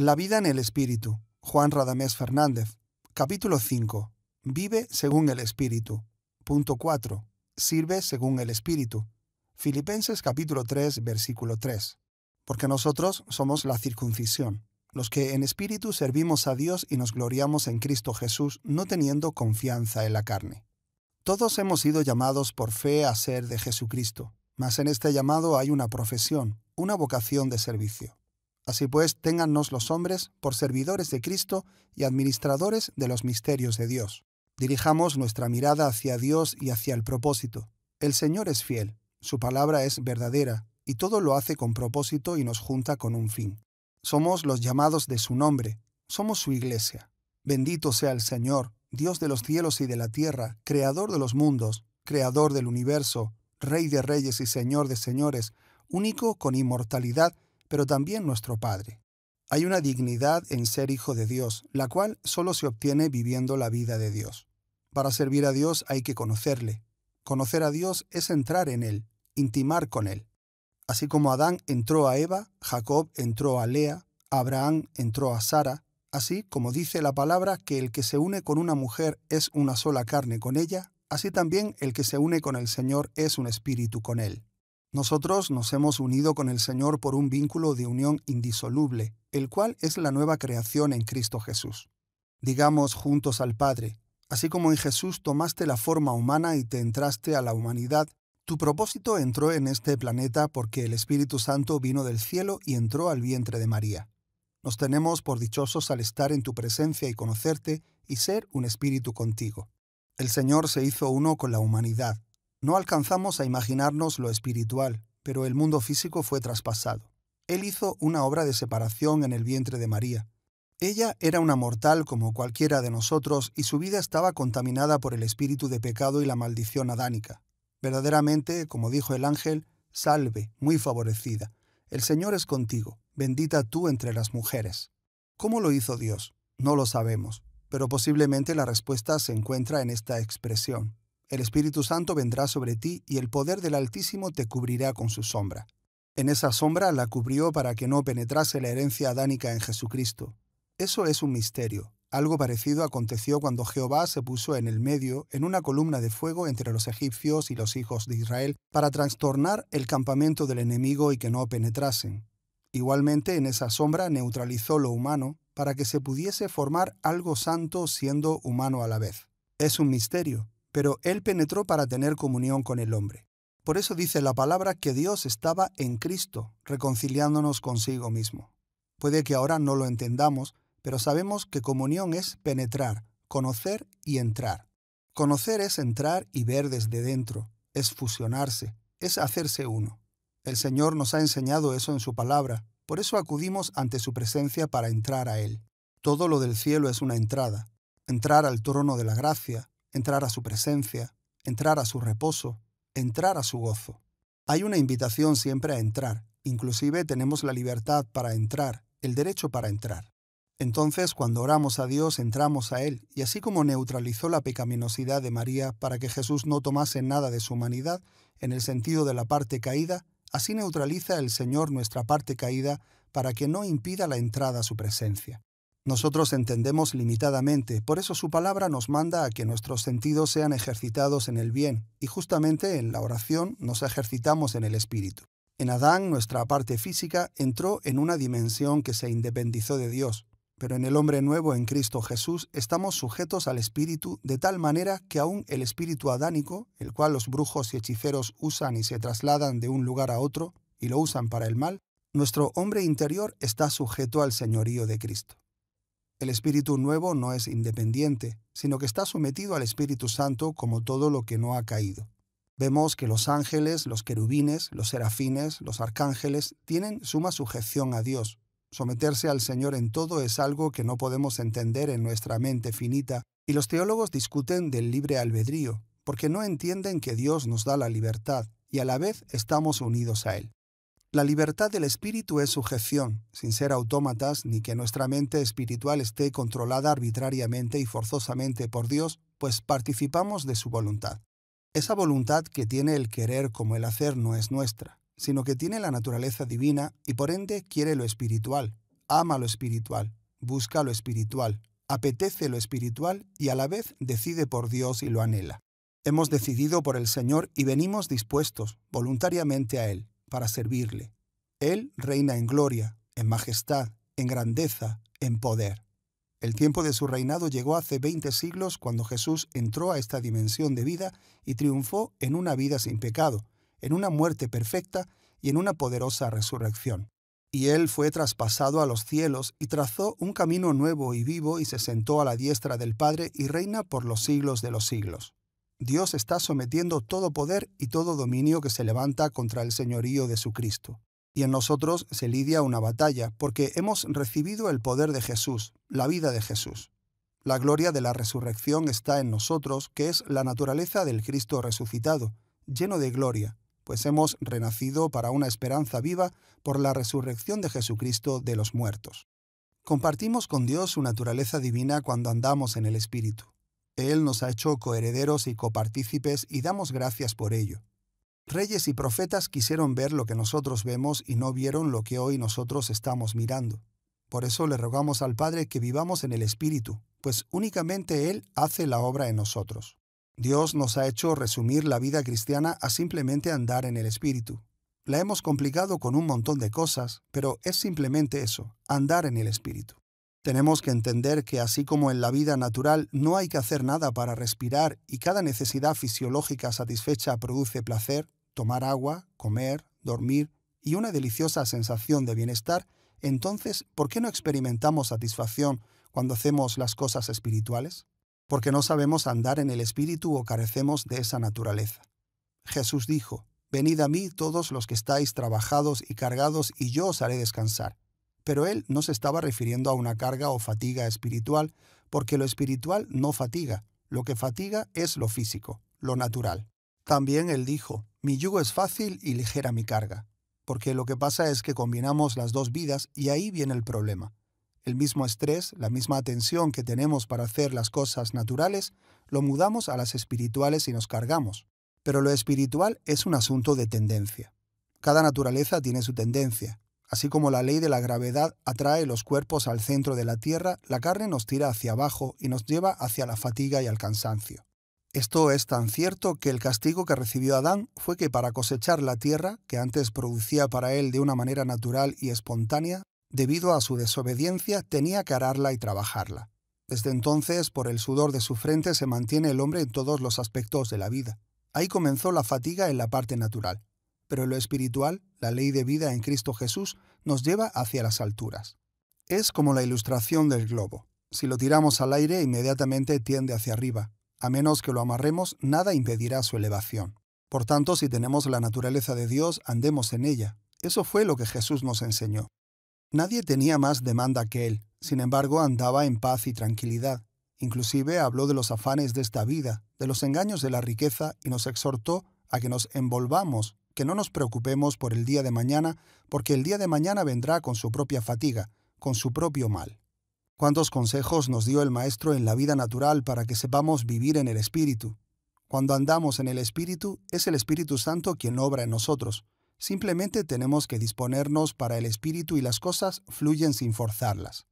La vida en el Espíritu, Juan Radamés Fernández, capítulo 5. Vive según el Espíritu. Punto 4. Sirve según el Espíritu. Filipenses capítulo 3, versículo 3. Porque nosotros somos la circuncisión, los que en espíritu servimos a Dios y nos gloriamos en Cristo Jesús, no teniendo confianza en la carne. Todos hemos sido llamados por fe a ser de Jesucristo, mas en este llamado hay una profesión, una vocación de servicio. Así pues, téngannos los hombres por servidores de Cristo y administradores de los misterios de Dios. Dirijamos nuestra mirada hacia Dios y hacia el propósito. El Señor es fiel, su palabra es verdadera, y todo lo hace con propósito y nos junta con un fin. Somos los llamados de su nombre, somos su iglesia. Bendito sea el Señor, Dios de los cielos y de la tierra, Creador de los mundos, Creador del universo, Rey de reyes y Señor de señores, único con inmortalidad pero también nuestro Padre. Hay una dignidad en ser hijo de Dios, la cual solo se obtiene viviendo la vida de Dios. Para servir a Dios hay que conocerle. Conocer a Dios es entrar en Él, intimar con Él. Así como Adán entró a Eva, Jacob entró a Lea, Abraham entró a Sara, así como dice la palabra que el que se une con una mujer es una sola carne con ella, así también el que se une con el Señor es un espíritu con Él. Nosotros nos hemos unido con el Señor por un vínculo de unión indisoluble, el cual es la nueva creación en Cristo Jesús. Digamos juntos al Padre, así como en Jesús tomaste la forma humana y te entraste a la humanidad, tu propósito entró en este planeta porque el Espíritu Santo vino del cielo y entró al vientre de María. Nos tenemos por dichosos al estar en tu presencia y conocerte y ser un espíritu contigo. El Señor se hizo uno con la humanidad, no alcanzamos a imaginarnos lo espiritual, pero el mundo físico fue traspasado. Él hizo una obra de separación en el vientre de María. Ella era una mortal como cualquiera de nosotros y su vida estaba contaminada por el espíritu de pecado y la maldición adánica. Verdaderamente, como dijo el ángel, salve, muy favorecida. El Señor es contigo, bendita tú entre las mujeres. ¿Cómo lo hizo Dios? No lo sabemos, pero posiblemente la respuesta se encuentra en esta expresión. El Espíritu Santo vendrá sobre ti y el poder del Altísimo te cubrirá con su sombra. En esa sombra la cubrió para que no penetrase la herencia adánica en Jesucristo. Eso es un misterio. Algo parecido aconteció cuando Jehová se puso en el medio, en una columna de fuego entre los egipcios y los hijos de Israel, para trastornar el campamento del enemigo y que no penetrasen. Igualmente, en esa sombra neutralizó lo humano, para que se pudiese formar algo santo siendo humano a la vez. Es un misterio, pero Él penetró para tener comunión con el hombre. Por eso dice la palabra que Dios estaba en Cristo, reconciliándonos consigo mismo. Puede que ahora no lo entendamos, pero sabemos que comunión es penetrar, conocer y entrar. Conocer es entrar y ver desde dentro, es fusionarse, es hacerse uno. El Señor nos ha enseñado eso en su palabra, por eso acudimos ante su presencia para entrar a Él. Todo lo del cielo es una entrada, entrar al trono de la gracia, entrar a su presencia, entrar a su reposo, entrar a su gozo. Hay una invitación siempre a entrar, inclusive tenemos la libertad para entrar, el derecho para entrar. Entonces, cuando oramos a Dios, entramos a Él, y así como neutralizó la pecaminosidad de María para que Jesús no tomase nada de su humanidad, en el sentido de la parte caída, así neutraliza el Señor nuestra parte caída para que no impida la entrada a su presencia. Nosotros entendemos limitadamente, por eso su palabra nos manda a que nuestros sentidos sean ejercitados en el bien, y justamente en la oración nos ejercitamos en el espíritu. En Adán nuestra parte física entró en una dimensión que se independizó de Dios, pero en el hombre nuevo en Cristo Jesús estamos sujetos al espíritu de tal manera que aún el espíritu adánico, el cual los brujos y hechiceros usan y se trasladan de un lugar a otro, y lo usan para el mal, nuestro hombre interior está sujeto al señorío de Cristo. El espíritu nuevo no es independiente, sino que está sometido al Espíritu Santo como todo lo que no ha caído. Vemos que los ángeles, los querubines, los serafines, los arcángeles tienen suma sujeción a Dios. Someterse al Señor en todo es algo que no podemos entender en nuestra mente finita, y los teólogos discuten del libre albedrío, porque no entienden que Dios nos da la libertad y a la vez estamos unidos a Él. La libertad del espíritu es sujeción, sin ser autómatas ni que nuestra mente espiritual esté controlada arbitrariamente y forzosamente por Dios, pues participamos de su voluntad. Esa voluntad que tiene el querer como el hacer no es nuestra, sino que tiene la naturaleza divina y por ende quiere lo espiritual, ama lo espiritual, busca lo espiritual, apetece lo espiritual y a la vez decide por Dios y lo anhela. Hemos decidido por el Señor y venimos dispuestos voluntariamente a Él, para servirle. Él reina en gloria, en majestad, en grandeza, en poder. El tiempo de su reinado llegó hace veinte siglos cuando Jesús entró a esta dimensión de vida y triunfó en una vida sin pecado, en una muerte perfecta y en una poderosa resurrección. Y él fue traspasado a los cielos y trazó un camino nuevo y vivo y se sentó a la diestra del Padre y reina por los siglos de los siglos. Dios está sometiendo todo poder y todo dominio que se levanta contra el señorío de su Cristo. Y en nosotros se lidia una batalla, porque hemos recibido el poder de Jesús, la vida de Jesús. La gloria de la resurrección está en nosotros, que es la naturaleza del Cristo resucitado, lleno de gloria, pues hemos renacido para una esperanza viva por la resurrección de Jesucristo de los muertos. Compartimos con Dios su naturaleza divina cuando andamos en el Espíritu él nos ha hecho coherederos y copartícipes y damos gracias por ello. Reyes y profetas quisieron ver lo que nosotros vemos y no vieron lo que hoy nosotros estamos mirando. Por eso le rogamos al Padre que vivamos en el Espíritu, pues únicamente Él hace la obra en nosotros. Dios nos ha hecho resumir la vida cristiana a simplemente andar en el Espíritu. La hemos complicado con un montón de cosas, pero es simplemente eso, andar en el Espíritu. Tenemos que entender que así como en la vida natural no hay que hacer nada para respirar y cada necesidad fisiológica satisfecha produce placer, tomar agua, comer, dormir y una deliciosa sensación de bienestar, entonces, ¿por qué no experimentamos satisfacción cuando hacemos las cosas espirituales? Porque no sabemos andar en el espíritu o carecemos de esa naturaleza. Jesús dijo, Venid a mí todos los que estáis trabajados y cargados, y yo os haré descansar. Pero él no se estaba refiriendo a una carga o fatiga espiritual, porque lo espiritual no fatiga, lo que fatiga es lo físico, lo natural. También él dijo, mi yugo es fácil y ligera mi carga, porque lo que pasa es que combinamos las dos vidas y ahí viene el problema. El mismo estrés, la misma atención que tenemos para hacer las cosas naturales, lo mudamos a las espirituales y nos cargamos. Pero lo espiritual es un asunto de tendencia. Cada naturaleza tiene su tendencia, Así como la ley de la gravedad atrae los cuerpos al centro de la Tierra, la carne nos tira hacia abajo y nos lleva hacia la fatiga y al cansancio. Esto es tan cierto que el castigo que recibió Adán fue que para cosechar la tierra, que antes producía para él de una manera natural y espontánea, debido a su desobediencia tenía que ararla y trabajarla. Desde entonces, por el sudor de su frente se mantiene el hombre en todos los aspectos de la vida. Ahí comenzó la fatiga en la parte natural pero lo espiritual, la ley de vida en Cristo Jesús, nos lleva hacia las alturas. Es como la ilustración del globo. Si lo tiramos al aire, inmediatamente tiende hacia arriba. A menos que lo amarremos, nada impedirá su elevación. Por tanto, si tenemos la naturaleza de Dios, andemos en ella. Eso fue lo que Jesús nos enseñó. Nadie tenía más demanda que él, sin embargo andaba en paz y tranquilidad. Inclusive habló de los afanes de esta vida, de los engaños de la riqueza y nos exhortó a que nos envolvamos no nos preocupemos por el día de mañana, porque el día de mañana vendrá con su propia fatiga, con su propio mal. ¿Cuántos consejos nos dio el Maestro en la vida natural para que sepamos vivir en el Espíritu? Cuando andamos en el Espíritu, es el Espíritu Santo quien obra en nosotros. Simplemente tenemos que disponernos para el Espíritu y las cosas fluyen sin forzarlas.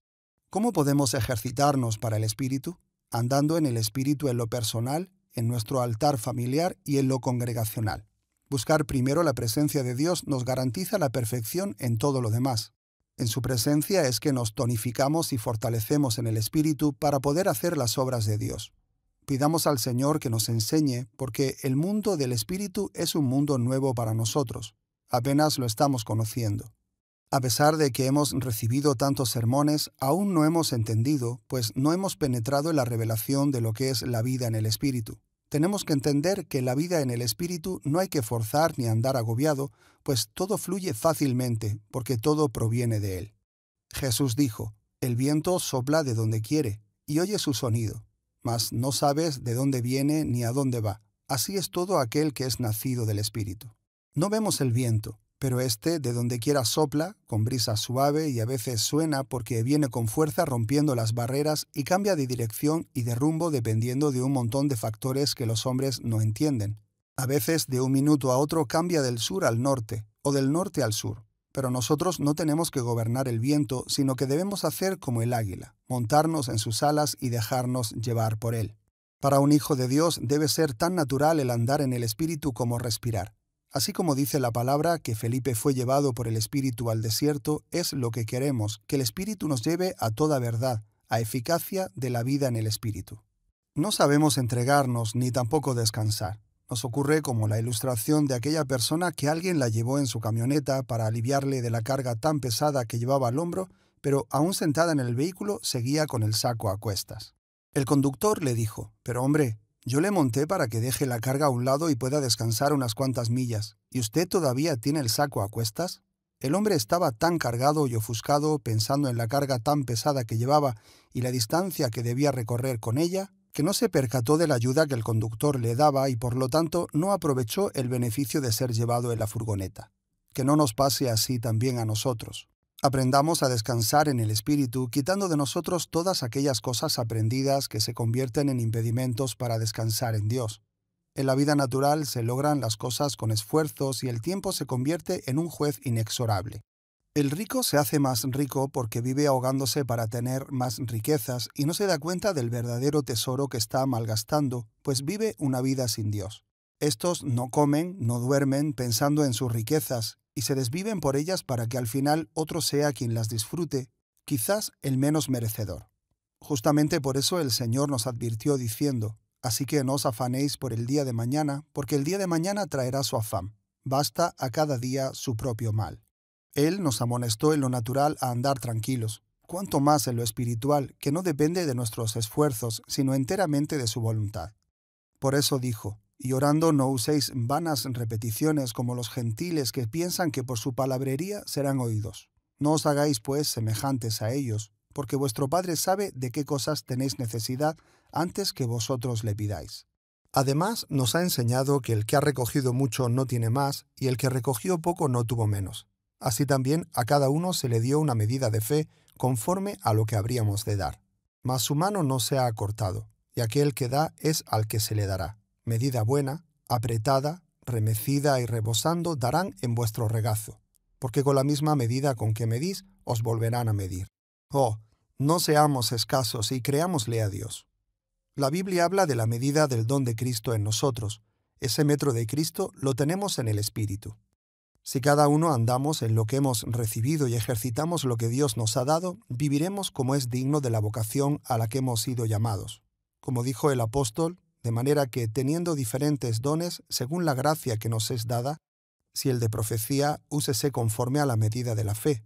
¿Cómo podemos ejercitarnos para el Espíritu? Andando en el Espíritu en lo personal, en nuestro altar familiar y en lo congregacional. Buscar primero la presencia de Dios nos garantiza la perfección en todo lo demás. En su presencia es que nos tonificamos y fortalecemos en el Espíritu para poder hacer las obras de Dios. Pidamos al Señor que nos enseñe, porque el mundo del Espíritu es un mundo nuevo para nosotros. Apenas lo estamos conociendo. A pesar de que hemos recibido tantos sermones, aún no hemos entendido, pues no hemos penetrado en la revelación de lo que es la vida en el Espíritu. Tenemos que entender que la vida en el espíritu no hay que forzar ni andar agobiado, pues todo fluye fácilmente, porque todo proviene de él. Jesús dijo, El viento sopla de donde quiere, y oye su sonido, mas no sabes de dónde viene ni a dónde va. Así es todo aquel que es nacido del espíritu. No vemos el viento, pero este de donde quiera sopla, con brisa suave y a veces suena porque viene con fuerza rompiendo las barreras y cambia de dirección y de rumbo dependiendo de un montón de factores que los hombres no entienden. A veces de un minuto a otro cambia del sur al norte o del norte al sur, pero nosotros no tenemos que gobernar el viento, sino que debemos hacer como el águila, montarnos en sus alas y dejarnos llevar por él. Para un hijo de Dios debe ser tan natural el andar en el Espíritu como respirar. Así como dice la palabra que Felipe fue llevado por el Espíritu al desierto, es lo que queremos, que el Espíritu nos lleve a toda verdad, a eficacia de la vida en el Espíritu. No sabemos entregarnos ni tampoco descansar. Nos ocurre como la ilustración de aquella persona que alguien la llevó en su camioneta para aliviarle de la carga tan pesada que llevaba al hombro, pero aún sentada en el vehículo seguía con el saco a cuestas. El conductor le dijo, Pero hombre, yo le monté para que deje la carga a un lado y pueda descansar unas cuantas millas. ¿Y usted todavía tiene el saco a cuestas? El hombre estaba tan cargado y ofuscado, pensando en la carga tan pesada que llevaba y la distancia que debía recorrer con ella, que no se percató de la ayuda que el conductor le daba y por lo tanto no aprovechó el beneficio de ser llevado en la furgoneta. Que no nos pase así también a nosotros. Aprendamos a descansar en el Espíritu, quitando de nosotros todas aquellas cosas aprendidas que se convierten en impedimentos para descansar en Dios. En la vida natural se logran las cosas con esfuerzos y el tiempo se convierte en un juez inexorable. El rico se hace más rico porque vive ahogándose para tener más riquezas y no se da cuenta del verdadero tesoro que está malgastando, pues vive una vida sin Dios. Estos no comen, no duermen pensando en sus riquezas, y se desviven por ellas para que al final otro sea quien las disfrute, quizás el menos merecedor. Justamente por eso el Señor nos advirtió diciendo, Así que no os afanéis por el día de mañana, porque el día de mañana traerá su afán. Basta a cada día su propio mal. Él nos amonestó en lo natural a andar tranquilos, cuanto más en lo espiritual, que no depende de nuestros esfuerzos, sino enteramente de su voluntad. Por eso dijo, y orando no uséis vanas repeticiones como los gentiles que piensan que por su palabrería serán oídos. No os hagáis, pues, semejantes a ellos, porque vuestro Padre sabe de qué cosas tenéis necesidad antes que vosotros le pidáis. Además, nos ha enseñado que el que ha recogido mucho no tiene más, y el que recogió poco no tuvo menos. Así también a cada uno se le dio una medida de fe conforme a lo que habríamos de dar. Mas su mano no se ha acortado, y aquel que da es al que se le dará medida buena, apretada, remecida y rebosando, darán en vuestro regazo, porque con la misma medida con que medís, os volverán a medir. Oh, no seamos escasos y creámosle a Dios. La Biblia habla de la medida del don de Cristo en nosotros. Ese metro de Cristo lo tenemos en el Espíritu. Si cada uno andamos en lo que hemos recibido y ejercitamos lo que Dios nos ha dado, viviremos como es digno de la vocación a la que hemos sido llamados. Como dijo el apóstol, de manera que, teniendo diferentes dones, según la gracia que nos es dada, si el de profecía, úsese conforme a la medida de la fe,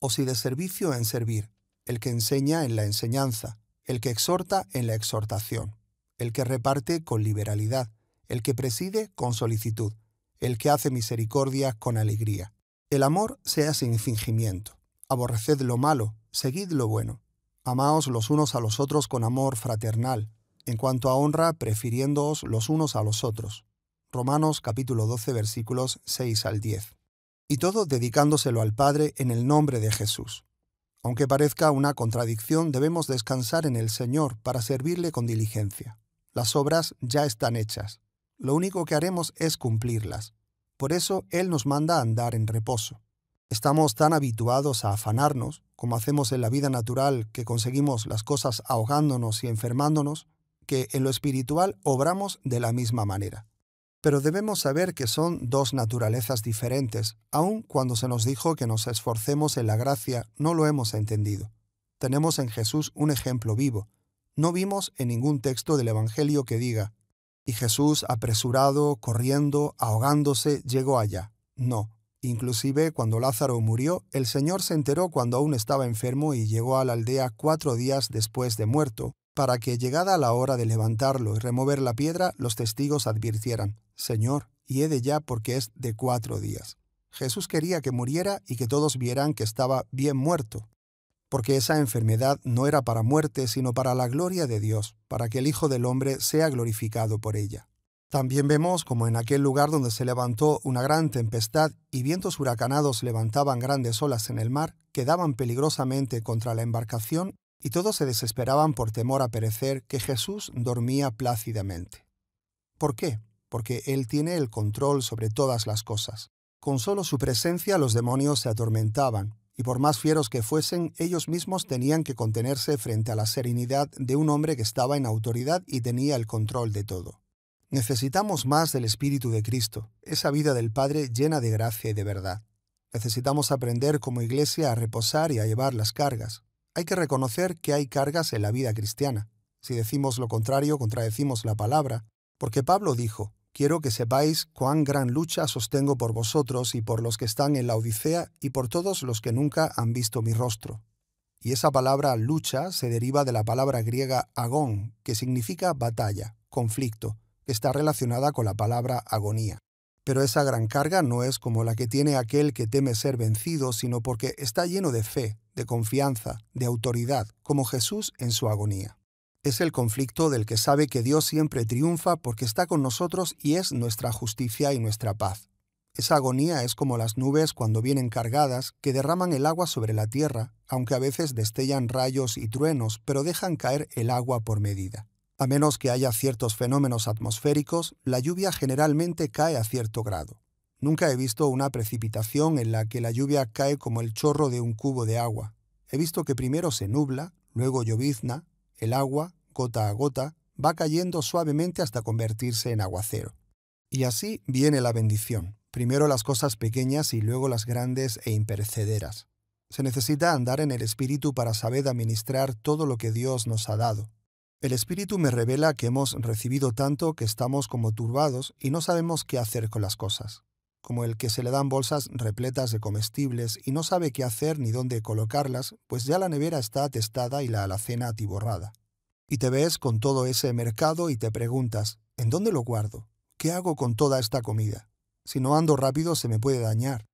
o si de servicio en servir, el que enseña en la enseñanza, el que exhorta en la exhortación, el que reparte con liberalidad, el que preside con solicitud, el que hace misericordia con alegría. El amor sea sin fingimiento. Aborreced lo malo, seguid lo bueno. Amaos los unos a los otros con amor fraternal en cuanto a honra, prefiriéndoos los unos a los otros. Romanos capítulo 12 versículos 6 al 10. Y todo dedicándoselo al Padre en el nombre de Jesús. Aunque parezca una contradicción, debemos descansar en el Señor para servirle con diligencia. Las obras ya están hechas. Lo único que haremos es cumplirlas. Por eso Él nos manda a andar en reposo. Estamos tan habituados a afanarnos, como hacemos en la vida natural, que conseguimos las cosas ahogándonos y enfermándonos, que en lo espiritual obramos de la misma manera. Pero debemos saber que son dos naturalezas diferentes, aun cuando se nos dijo que nos esforcemos en la gracia, no lo hemos entendido. Tenemos en Jesús un ejemplo vivo. No vimos en ningún texto del Evangelio que diga, y Jesús, apresurado, corriendo, ahogándose, llegó allá. No. Inclusive cuando Lázaro murió, el Señor se enteró cuando aún estaba enfermo y llegó a la aldea cuatro días después de muerto, para que, llegada la hora de levantarlo y remover la piedra, los testigos advirtieran, Señor, hiede ya porque es de cuatro días. Jesús quería que muriera y que todos vieran que estaba bien muerto, porque esa enfermedad no era para muerte, sino para la gloria de Dios, para que el Hijo del Hombre sea glorificado por ella. También vemos como en aquel lugar donde se levantó una gran tempestad y vientos huracanados levantaban grandes olas en el mar, que daban peligrosamente contra la embarcación y todos se desesperaban por temor a perecer que Jesús dormía plácidamente. ¿Por qué? Porque Él tiene el control sobre todas las cosas. Con solo su presencia los demonios se atormentaban, y por más fieros que fuesen, ellos mismos tenían que contenerse frente a la serenidad de un hombre que estaba en autoridad y tenía el control de todo. Necesitamos más del Espíritu de Cristo, esa vida del Padre llena de gracia y de verdad. Necesitamos aprender como iglesia a reposar y a llevar las cargas, hay que reconocer que hay cargas en la vida cristiana. Si decimos lo contrario, contradecimos la palabra, porque Pablo dijo, Quiero que sepáis cuán gran lucha sostengo por vosotros y por los que están en la Odisea y por todos los que nunca han visto mi rostro. Y esa palabra lucha se deriva de la palabra griega agón, que significa batalla, conflicto, que está relacionada con la palabra agonía. Pero esa gran carga no es como la que tiene aquel que teme ser vencido, sino porque está lleno de fe, de confianza, de autoridad, como Jesús en su agonía. Es el conflicto del que sabe que Dios siempre triunfa porque está con nosotros y es nuestra justicia y nuestra paz. Esa agonía es como las nubes cuando vienen cargadas, que derraman el agua sobre la tierra, aunque a veces destellan rayos y truenos, pero dejan caer el agua por medida. A menos que haya ciertos fenómenos atmosféricos, la lluvia generalmente cae a cierto grado. Nunca he visto una precipitación en la que la lluvia cae como el chorro de un cubo de agua. He visto que primero se nubla, luego llovizna, el agua, gota a gota, va cayendo suavemente hasta convertirse en aguacero. Y así viene la bendición, primero las cosas pequeñas y luego las grandes e imperecederas. Se necesita andar en el Espíritu para saber administrar todo lo que Dios nos ha dado. El Espíritu me revela que hemos recibido tanto que estamos como turbados y no sabemos qué hacer con las cosas, como el que se le dan bolsas repletas de comestibles y no sabe qué hacer ni dónde colocarlas, pues ya la nevera está atestada y la alacena atiborrada. Y te ves con todo ese mercado y te preguntas, ¿en dónde lo guardo? ¿Qué hago con toda esta comida? Si no ando rápido se me puede dañar.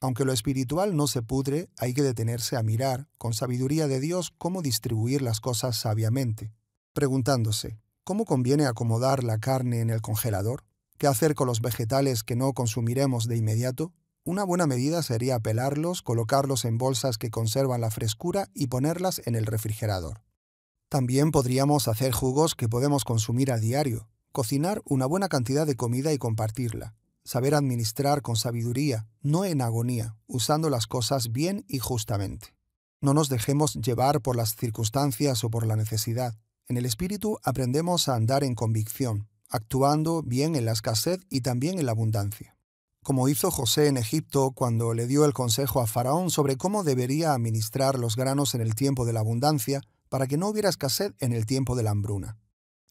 Aunque lo espiritual no se pudre, hay que detenerse a mirar, con sabiduría de Dios, cómo distribuir las cosas sabiamente preguntándose, ¿cómo conviene acomodar la carne en el congelador? ¿Qué hacer con los vegetales que no consumiremos de inmediato? Una buena medida sería pelarlos, colocarlos en bolsas que conservan la frescura y ponerlas en el refrigerador. También podríamos hacer jugos que podemos consumir a diario, cocinar una buena cantidad de comida y compartirla, saber administrar con sabiduría, no en agonía, usando las cosas bien y justamente. No nos dejemos llevar por las circunstancias o por la necesidad. En el Espíritu aprendemos a andar en convicción, actuando bien en la escasez y también en la abundancia. Como hizo José en Egipto cuando le dio el consejo a Faraón sobre cómo debería administrar los granos en el tiempo de la abundancia para que no hubiera escasez en el tiempo de la hambruna.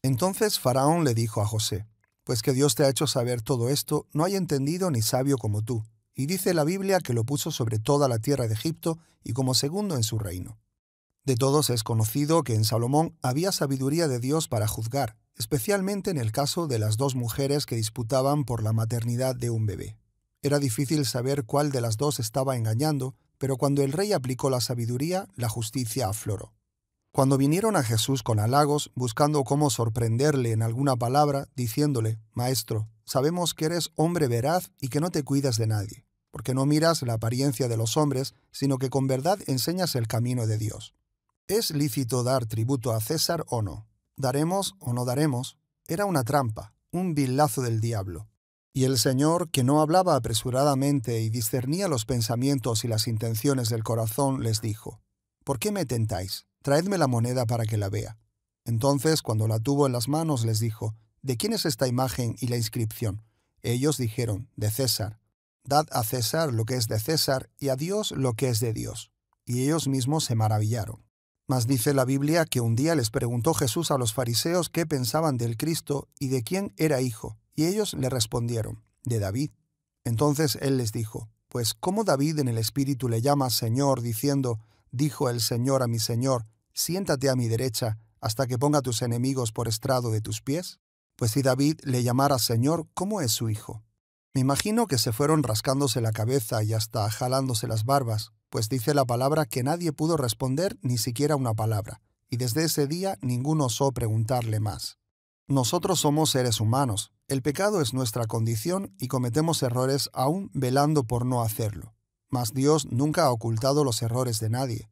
Entonces Faraón le dijo a José, Pues que Dios te ha hecho saber todo esto, no hay entendido ni sabio como tú, y dice la Biblia que lo puso sobre toda la tierra de Egipto y como segundo en su reino. De todos es conocido que en Salomón había sabiduría de Dios para juzgar, especialmente en el caso de las dos mujeres que disputaban por la maternidad de un bebé. Era difícil saber cuál de las dos estaba engañando, pero cuando el rey aplicó la sabiduría, la justicia afloró. Cuando vinieron a Jesús con halagos, buscando cómo sorprenderle en alguna palabra, diciéndole, Maestro, sabemos que eres hombre veraz y que no te cuidas de nadie, porque no miras la apariencia de los hombres, sino que con verdad enseñas el camino de Dios. ¿Es lícito dar tributo a César o no? ¿Daremos o no daremos? Era una trampa, un vilazo del diablo. Y el Señor, que no hablaba apresuradamente y discernía los pensamientos y las intenciones del corazón, les dijo, ¿Por qué me tentáis? Traedme la moneda para que la vea. Entonces, cuando la tuvo en las manos, les dijo, ¿De quién es esta imagen y la inscripción? Ellos dijeron, de César. Dad a César lo que es de César y a Dios lo que es de Dios. Y ellos mismos se maravillaron. Mas dice la Biblia que un día les preguntó Jesús a los fariseos qué pensaban del Cristo y de quién era hijo, y ellos le respondieron, de David. Entonces él les dijo, Pues ¿cómo David en el Espíritu le llama Señor, diciendo, dijo el Señor a mi Señor, siéntate a mi derecha, hasta que ponga tus enemigos por estrado de tus pies? Pues si David le llamara Señor, ¿cómo es su hijo? Me imagino que se fueron rascándose la cabeza y hasta jalándose las barbas, pues dice la palabra que nadie pudo responder ni siquiera una palabra, y desde ese día ninguno osó preguntarle más. Nosotros somos seres humanos, el pecado es nuestra condición y cometemos errores aún velando por no hacerlo. Mas Dios nunca ha ocultado los errores de nadie.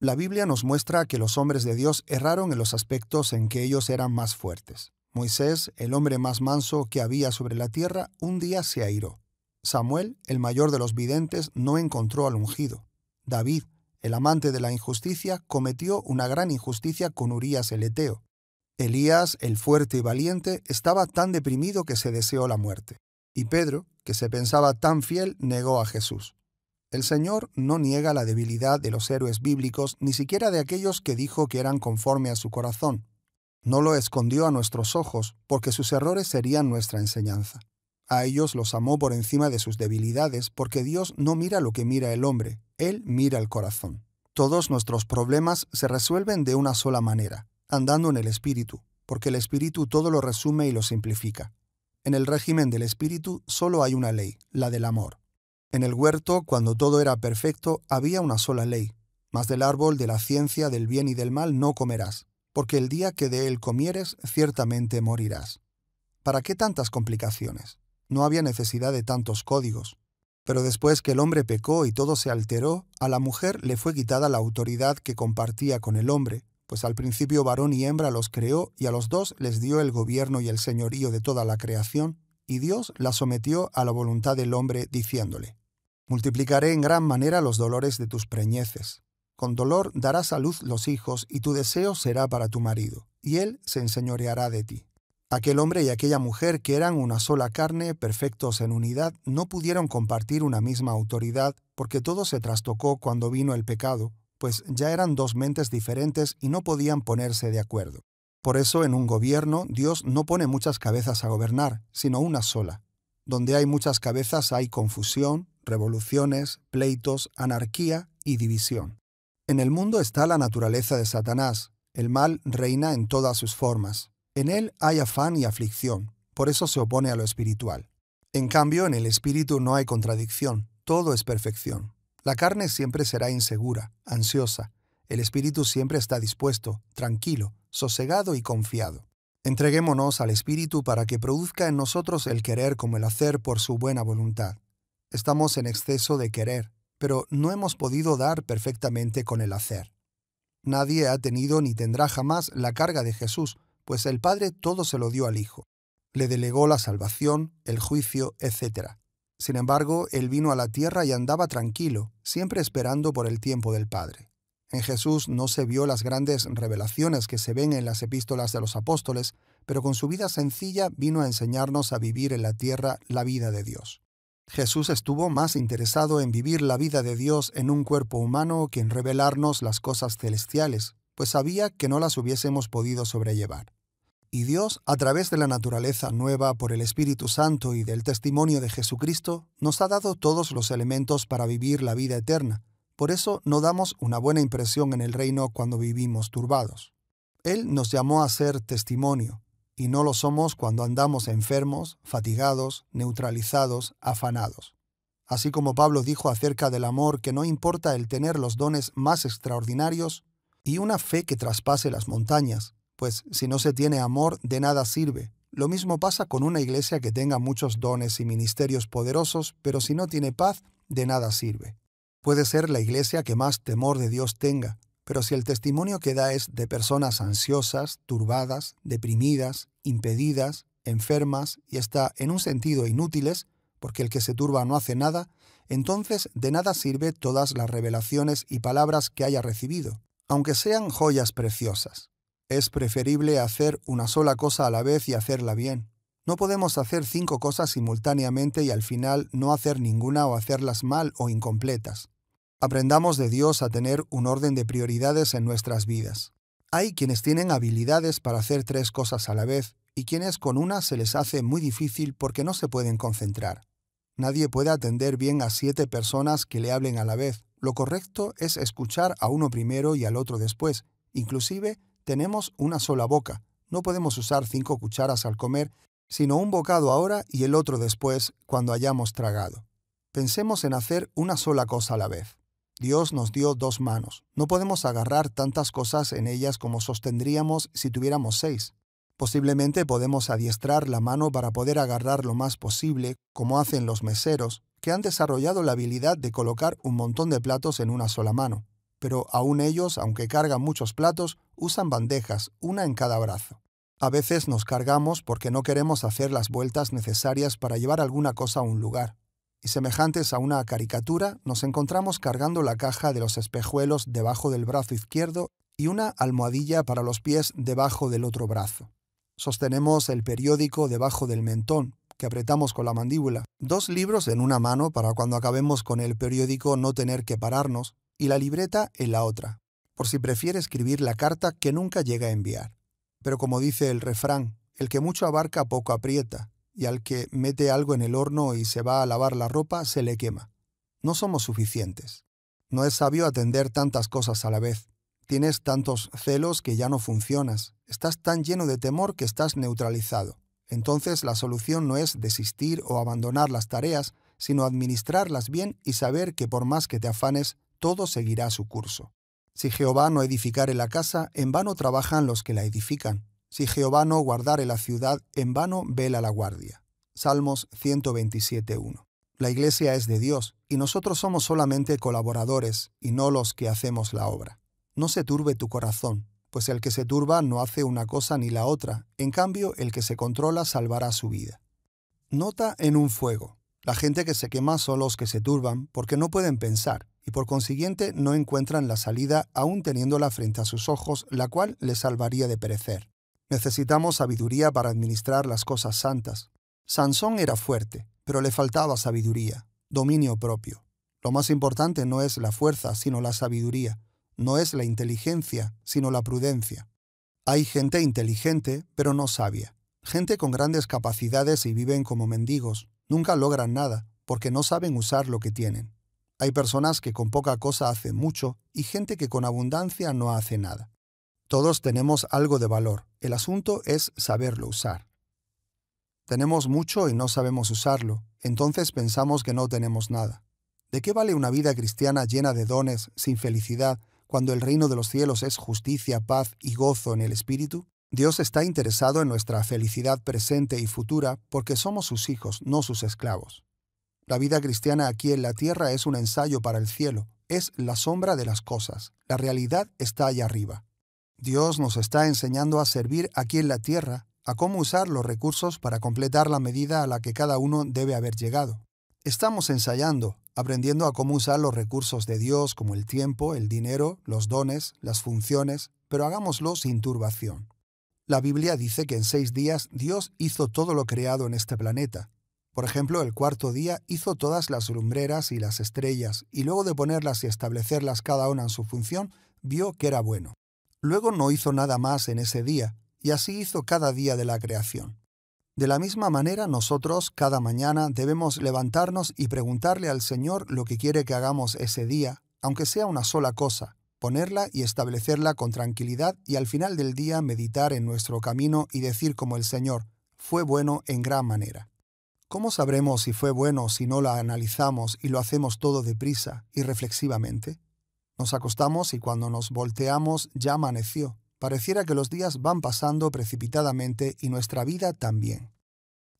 La Biblia nos muestra que los hombres de Dios erraron en los aspectos en que ellos eran más fuertes. Moisés, el hombre más manso que había sobre la tierra, un día se airó. Samuel, el mayor de los videntes, no encontró al ungido. David, el amante de la injusticia, cometió una gran injusticia con Urías el Eteo. Elías, el fuerte y valiente, estaba tan deprimido que se deseó la muerte. Y Pedro, que se pensaba tan fiel, negó a Jesús. El Señor no niega la debilidad de los héroes bíblicos, ni siquiera de aquellos que dijo que eran conforme a su corazón, no lo escondió a nuestros ojos, porque sus errores serían nuestra enseñanza. A ellos los amó por encima de sus debilidades, porque Dios no mira lo que mira el hombre, Él mira el corazón. Todos nuestros problemas se resuelven de una sola manera, andando en el Espíritu, porque el Espíritu todo lo resume y lo simplifica. En el régimen del Espíritu solo hay una ley, la del amor. En el huerto, cuando todo era perfecto, había una sola ley, mas del árbol de la ciencia del bien y del mal no comerás, porque el día que de él comieres ciertamente morirás. ¿Para qué tantas complicaciones? No había necesidad de tantos códigos. Pero después que el hombre pecó y todo se alteró, a la mujer le fue quitada la autoridad que compartía con el hombre, pues al principio varón y hembra los creó y a los dos les dio el gobierno y el señorío de toda la creación, y Dios la sometió a la voluntad del hombre diciéndole, Multiplicaré en gran manera los dolores de tus preñeces, con dolor darás a luz los hijos, y tu deseo será para tu marido, y él se enseñoreará de ti. Aquel hombre y aquella mujer que eran una sola carne, perfectos en unidad, no pudieron compartir una misma autoridad, porque todo se trastocó cuando vino el pecado, pues ya eran dos mentes diferentes y no podían ponerse de acuerdo. Por eso en un gobierno Dios no pone muchas cabezas a gobernar, sino una sola. Donde hay muchas cabezas hay confusión, revoluciones, pleitos, anarquía y división. En el mundo está la naturaleza de Satanás. El mal reina en todas sus formas. En él hay afán y aflicción. Por eso se opone a lo espiritual. En cambio, en el espíritu no hay contradicción. Todo es perfección. La carne siempre será insegura, ansiosa. El espíritu siempre está dispuesto, tranquilo, sosegado y confiado. Entreguémonos al Espíritu para que produzca en nosotros el querer como el hacer por su buena voluntad. Estamos en exceso de querer, pero no hemos podido dar perfectamente con el hacer. Nadie ha tenido ni tendrá jamás la carga de Jesús, pues el Padre todo se lo dio al Hijo. Le delegó la salvación, el juicio, etc. Sin embargo, él vino a la tierra y andaba tranquilo, siempre esperando por el tiempo del Padre. En Jesús no se vio las grandes revelaciones que se ven en las epístolas de los apóstoles, pero con su vida sencilla vino a enseñarnos a vivir en la tierra la vida de Dios. Jesús estuvo más interesado en vivir la vida de Dios en un cuerpo humano que en revelarnos las cosas celestiales, pues sabía que no las hubiésemos podido sobrellevar. Y Dios, a través de la naturaleza nueva por el Espíritu Santo y del testimonio de Jesucristo, nos ha dado todos los elementos para vivir la vida eterna. Por eso no damos una buena impresión en el reino cuando vivimos turbados. Él nos llamó a ser testimonio, y no lo somos cuando andamos enfermos, fatigados, neutralizados, afanados. Así como Pablo dijo acerca del amor que no importa el tener los dones más extraordinarios y una fe que traspase las montañas, pues si no se tiene amor de nada sirve. Lo mismo pasa con una iglesia que tenga muchos dones y ministerios poderosos, pero si no tiene paz, de nada sirve. Puede ser la iglesia que más temor de Dios tenga, pero si el testimonio que da es de personas ansiosas, turbadas, deprimidas, impedidas, enfermas y está en un sentido inútiles, porque el que se turba no hace nada, entonces de nada sirve todas las revelaciones y palabras que haya recibido, aunque sean joyas preciosas. Es preferible hacer una sola cosa a la vez y hacerla bien. No podemos hacer cinco cosas simultáneamente y al final no hacer ninguna o hacerlas mal o incompletas. Aprendamos de Dios a tener un orden de prioridades en nuestras vidas. Hay quienes tienen habilidades para hacer tres cosas a la vez y quienes con una se les hace muy difícil porque no se pueden concentrar. Nadie puede atender bien a siete personas que le hablen a la vez. Lo correcto es escuchar a uno primero y al otro después. Inclusive, tenemos una sola boca. No podemos usar cinco cucharas al comer, sino un bocado ahora y el otro después, cuando hayamos tragado. Pensemos en hacer una sola cosa a la vez. Dios nos dio dos manos. No podemos agarrar tantas cosas en ellas como sostendríamos si tuviéramos seis. Posiblemente podemos adiestrar la mano para poder agarrar lo más posible, como hacen los meseros, que han desarrollado la habilidad de colocar un montón de platos en una sola mano. Pero aún ellos, aunque cargan muchos platos, usan bandejas, una en cada brazo. A veces nos cargamos porque no queremos hacer las vueltas necesarias para llevar alguna cosa a un lugar y semejantes a una caricatura, nos encontramos cargando la caja de los espejuelos debajo del brazo izquierdo y una almohadilla para los pies debajo del otro brazo. Sostenemos el periódico debajo del mentón, que apretamos con la mandíbula, dos libros en una mano para cuando acabemos con el periódico no tener que pararnos, y la libreta en la otra, por si prefiere escribir la carta que nunca llega a enviar. Pero como dice el refrán, el que mucho abarca poco aprieta, y al que mete algo en el horno y se va a lavar la ropa se le quema. No somos suficientes. No es sabio atender tantas cosas a la vez. Tienes tantos celos que ya no funcionas. Estás tan lleno de temor que estás neutralizado. Entonces la solución no es desistir o abandonar las tareas, sino administrarlas bien y saber que por más que te afanes, todo seguirá su curso. Si Jehová no edificare la casa, en vano trabajan los que la edifican. Si Jehová no guardare la ciudad, en vano vela la guardia. Salmos 127.1. La iglesia es de Dios, y nosotros somos solamente colaboradores, y no los que hacemos la obra. No se turbe tu corazón, pues el que se turba no hace una cosa ni la otra, en cambio el que se controla salvará su vida. Nota en un fuego. La gente que se quema son los que se turban porque no pueden pensar y por consiguiente no encuentran la salida aún teniéndola frente a sus ojos, la cual les salvaría de perecer. Necesitamos sabiduría para administrar las cosas santas. Sansón era fuerte, pero le faltaba sabiduría, dominio propio. Lo más importante no es la fuerza, sino la sabiduría. No es la inteligencia, sino la prudencia. Hay gente inteligente, pero no sabia. Gente con grandes capacidades y viven como mendigos. Nunca logran nada, porque no saben usar lo que tienen. Hay personas que con poca cosa hacen mucho y gente que con abundancia no hace nada. Todos tenemos algo de valor. El asunto es saberlo usar. Tenemos mucho y no sabemos usarlo, entonces pensamos que no tenemos nada. ¿De qué vale una vida cristiana llena de dones, sin felicidad, cuando el reino de los cielos es justicia, paz y gozo en el Espíritu? Dios está interesado en nuestra felicidad presente y futura porque somos sus hijos, no sus esclavos. La vida cristiana aquí en la tierra es un ensayo para el cielo, es la sombra de las cosas, la realidad está allá arriba. Dios nos está enseñando a servir aquí en la tierra, a cómo usar los recursos para completar la medida a la que cada uno debe haber llegado. Estamos ensayando, aprendiendo a cómo usar los recursos de Dios como el tiempo, el dinero, los dones, las funciones, pero hagámoslo sin turbación. La Biblia dice que en seis días Dios hizo todo lo creado en este planeta. Por ejemplo, el cuarto día hizo todas las lumbreras y las estrellas, y luego de ponerlas y establecerlas cada una en su función, vio que era bueno. Luego no hizo nada más en ese día, y así hizo cada día de la creación. De la misma manera nosotros cada mañana debemos levantarnos y preguntarle al Señor lo que quiere que hagamos ese día, aunque sea una sola cosa, ponerla y establecerla con tranquilidad y al final del día meditar en nuestro camino y decir como el Señor, fue bueno en gran manera. ¿Cómo sabremos si fue bueno si no la analizamos y lo hacemos todo deprisa y reflexivamente? Nos acostamos y cuando nos volteamos ya amaneció. Pareciera que los días van pasando precipitadamente y nuestra vida también.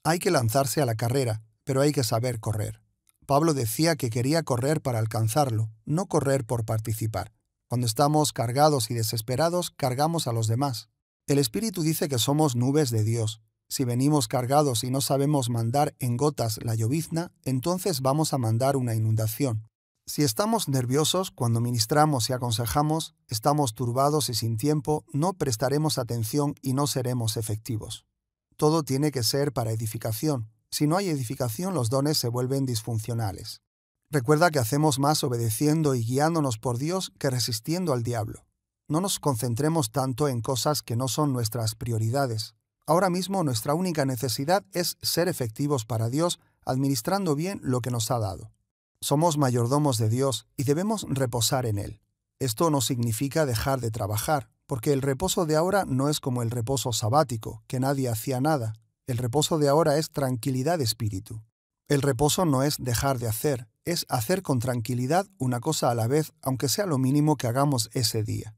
Hay que lanzarse a la carrera, pero hay que saber correr. Pablo decía que quería correr para alcanzarlo, no correr por participar. Cuando estamos cargados y desesperados, cargamos a los demás. El Espíritu dice que somos nubes de Dios. Si venimos cargados y no sabemos mandar en gotas la llovizna, entonces vamos a mandar una inundación. Si estamos nerviosos cuando ministramos y aconsejamos, estamos turbados y sin tiempo, no prestaremos atención y no seremos efectivos. Todo tiene que ser para edificación. Si no hay edificación, los dones se vuelven disfuncionales. Recuerda que hacemos más obedeciendo y guiándonos por Dios que resistiendo al diablo. No nos concentremos tanto en cosas que no son nuestras prioridades. Ahora mismo nuestra única necesidad es ser efectivos para Dios administrando bien lo que nos ha dado. Somos mayordomos de Dios y debemos reposar en Él. Esto no significa dejar de trabajar, porque el reposo de ahora no es como el reposo sabático, que nadie hacía nada. El reposo de ahora es tranquilidad de espíritu. El reposo no es dejar de hacer, es hacer con tranquilidad una cosa a la vez, aunque sea lo mínimo que hagamos ese día.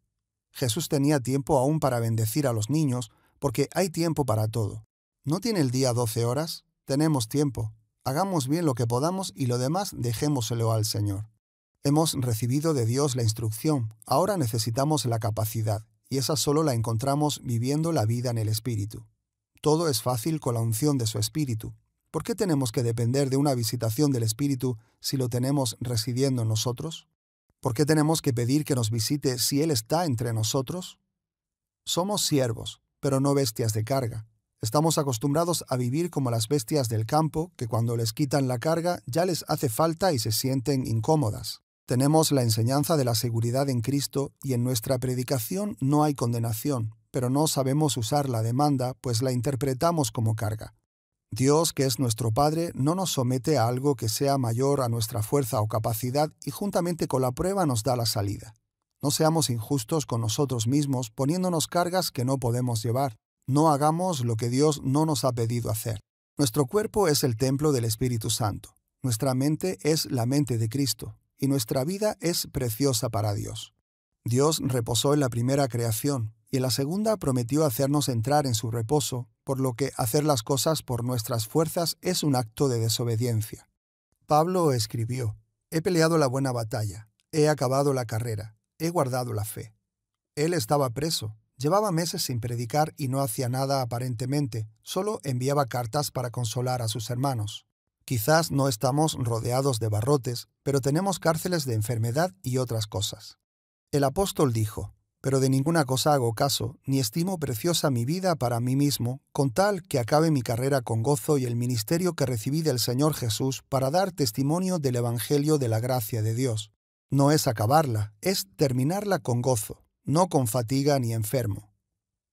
Jesús tenía tiempo aún para bendecir a los niños, porque hay tiempo para todo. ¿No tiene el día 12 horas? Tenemos tiempo hagamos bien lo que podamos y lo demás dejémoselo al Señor. Hemos recibido de Dios la instrucción, ahora necesitamos la capacidad, y esa solo la encontramos viviendo la vida en el Espíritu. Todo es fácil con la unción de su Espíritu. ¿Por qué tenemos que depender de una visitación del Espíritu si lo tenemos residiendo en nosotros? ¿Por qué tenemos que pedir que nos visite si Él está entre nosotros? Somos siervos, pero no bestias de carga. Estamos acostumbrados a vivir como las bestias del campo, que cuando les quitan la carga ya les hace falta y se sienten incómodas. Tenemos la enseñanza de la seguridad en Cristo y en nuestra predicación no hay condenación, pero no sabemos usar la demanda, pues la interpretamos como carga. Dios, que es nuestro Padre, no nos somete a algo que sea mayor a nuestra fuerza o capacidad y juntamente con la prueba nos da la salida. No seamos injustos con nosotros mismos poniéndonos cargas que no podemos llevar no hagamos lo que Dios no nos ha pedido hacer. Nuestro cuerpo es el templo del Espíritu Santo, nuestra mente es la mente de Cristo, y nuestra vida es preciosa para Dios. Dios reposó en la primera creación, y en la segunda prometió hacernos entrar en su reposo, por lo que hacer las cosas por nuestras fuerzas es un acto de desobediencia. Pablo escribió, He peleado la buena batalla, he acabado la carrera, he guardado la fe. Él estaba preso, Llevaba meses sin predicar y no hacía nada aparentemente, solo enviaba cartas para consolar a sus hermanos. Quizás no estamos rodeados de barrotes, pero tenemos cárceles de enfermedad y otras cosas. El apóstol dijo, pero de ninguna cosa hago caso, ni estimo preciosa mi vida para mí mismo, con tal que acabe mi carrera con gozo y el ministerio que recibí del Señor Jesús para dar testimonio del Evangelio de la gracia de Dios. No es acabarla, es terminarla con gozo, no con fatiga ni enfermo.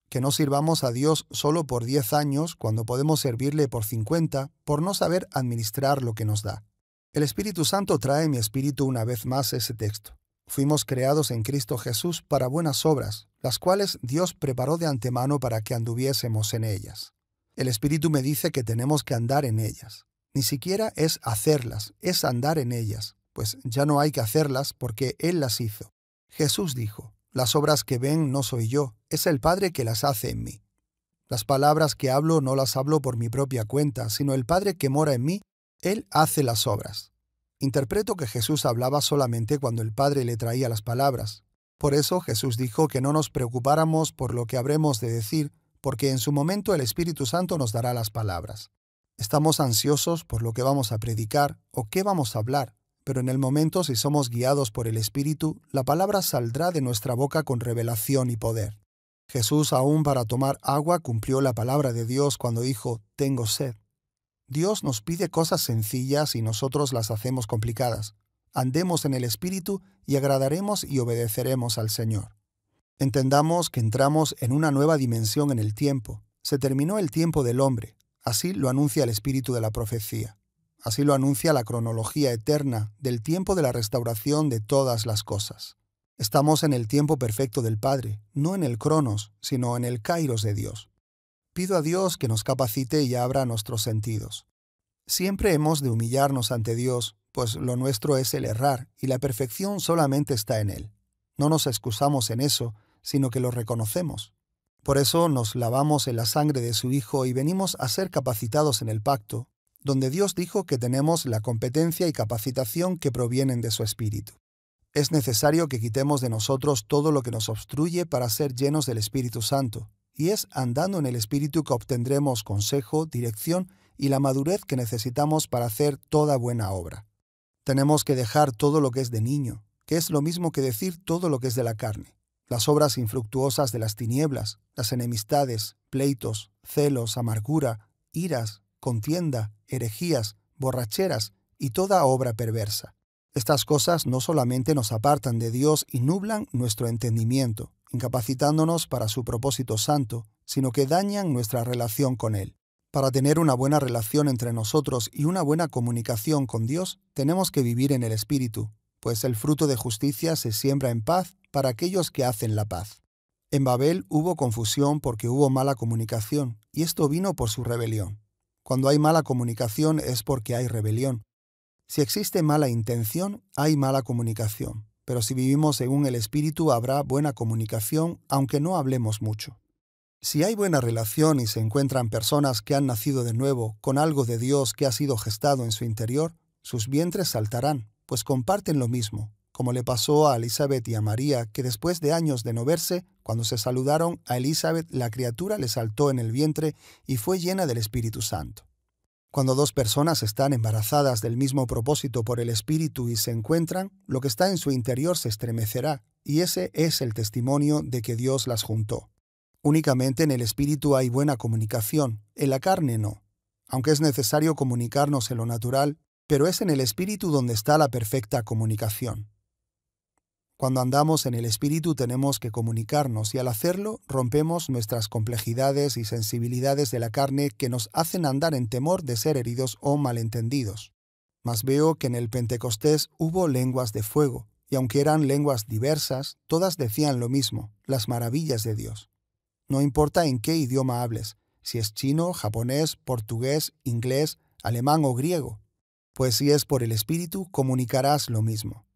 Que no sirvamos a Dios solo por 10 años cuando podemos servirle por 50 por no saber administrar lo que nos da. El Espíritu Santo trae mi espíritu una vez más ese texto. Fuimos creados en Cristo Jesús para buenas obras, las cuales Dios preparó de antemano para que anduviésemos en ellas. El Espíritu me dice que tenemos que andar en ellas. Ni siquiera es hacerlas, es andar en ellas, pues ya no hay que hacerlas porque Él las hizo. Jesús dijo, las obras que ven no soy yo, es el Padre que las hace en mí. Las palabras que hablo no las hablo por mi propia cuenta, sino el Padre que mora en mí, Él hace las obras. Interpreto que Jesús hablaba solamente cuando el Padre le traía las palabras. Por eso Jesús dijo que no nos preocupáramos por lo que habremos de decir, porque en su momento el Espíritu Santo nos dará las palabras. Estamos ansiosos por lo que vamos a predicar o qué vamos a hablar, pero en el momento si somos guiados por el Espíritu, la palabra saldrá de nuestra boca con revelación y poder. Jesús aún para tomar agua cumplió la palabra de Dios cuando dijo, Tengo sed. Dios nos pide cosas sencillas y nosotros las hacemos complicadas. Andemos en el Espíritu y agradaremos y obedeceremos al Señor. Entendamos que entramos en una nueva dimensión en el tiempo. Se terminó el tiempo del hombre, así lo anuncia el espíritu de la profecía. Así lo anuncia la cronología eterna del tiempo de la restauración de todas las cosas. Estamos en el tiempo perfecto del Padre, no en el cronos, sino en el kairos de Dios. Pido a Dios que nos capacite y abra nuestros sentidos. Siempre hemos de humillarnos ante Dios, pues lo nuestro es el errar, y la perfección solamente está en Él. No nos excusamos en eso, sino que lo reconocemos. Por eso nos lavamos en la sangre de su Hijo y venimos a ser capacitados en el pacto, donde Dios dijo que tenemos la competencia y capacitación que provienen de su Espíritu. Es necesario que quitemos de nosotros todo lo que nos obstruye para ser llenos del Espíritu Santo, y es andando en el Espíritu que obtendremos consejo, dirección y la madurez que necesitamos para hacer toda buena obra. Tenemos que dejar todo lo que es de niño, que es lo mismo que decir todo lo que es de la carne, las obras infructuosas de las tinieblas, las enemistades, pleitos, celos, amargura, iras, contienda, herejías, borracheras y toda obra perversa. Estas cosas no solamente nos apartan de Dios y nublan nuestro entendimiento, incapacitándonos para su propósito santo, sino que dañan nuestra relación con Él. Para tener una buena relación entre nosotros y una buena comunicación con Dios, tenemos que vivir en el Espíritu, pues el fruto de justicia se siembra en paz para aquellos que hacen la paz. En Babel hubo confusión porque hubo mala comunicación, y esto vino por su rebelión. Cuando hay mala comunicación es porque hay rebelión. Si existe mala intención, hay mala comunicación, pero si vivimos según el Espíritu habrá buena comunicación, aunque no hablemos mucho. Si hay buena relación y se encuentran personas que han nacido de nuevo con algo de Dios que ha sido gestado en su interior, sus vientres saltarán, pues comparten lo mismo, como le pasó a Elizabeth y a María, que después de años de no verse, cuando se saludaron a Elizabeth, la criatura le saltó en el vientre y fue llena del Espíritu Santo. Cuando dos personas están embarazadas del mismo propósito por el Espíritu y se encuentran, lo que está en su interior se estremecerá, y ese es el testimonio de que Dios las juntó. Únicamente en el Espíritu hay buena comunicación, en la carne no. Aunque es necesario comunicarnos en lo natural, pero es en el Espíritu donde está la perfecta comunicación. Cuando andamos en el espíritu tenemos que comunicarnos y al hacerlo rompemos nuestras complejidades y sensibilidades de la carne que nos hacen andar en temor de ser heridos o malentendidos. Mas veo que en el Pentecostés hubo lenguas de fuego, y aunque eran lenguas diversas, todas decían lo mismo, las maravillas de Dios. No importa en qué idioma hables, si es chino, japonés, portugués, inglés, alemán o griego, pues si es por el Espíritu comunicarás lo mismo.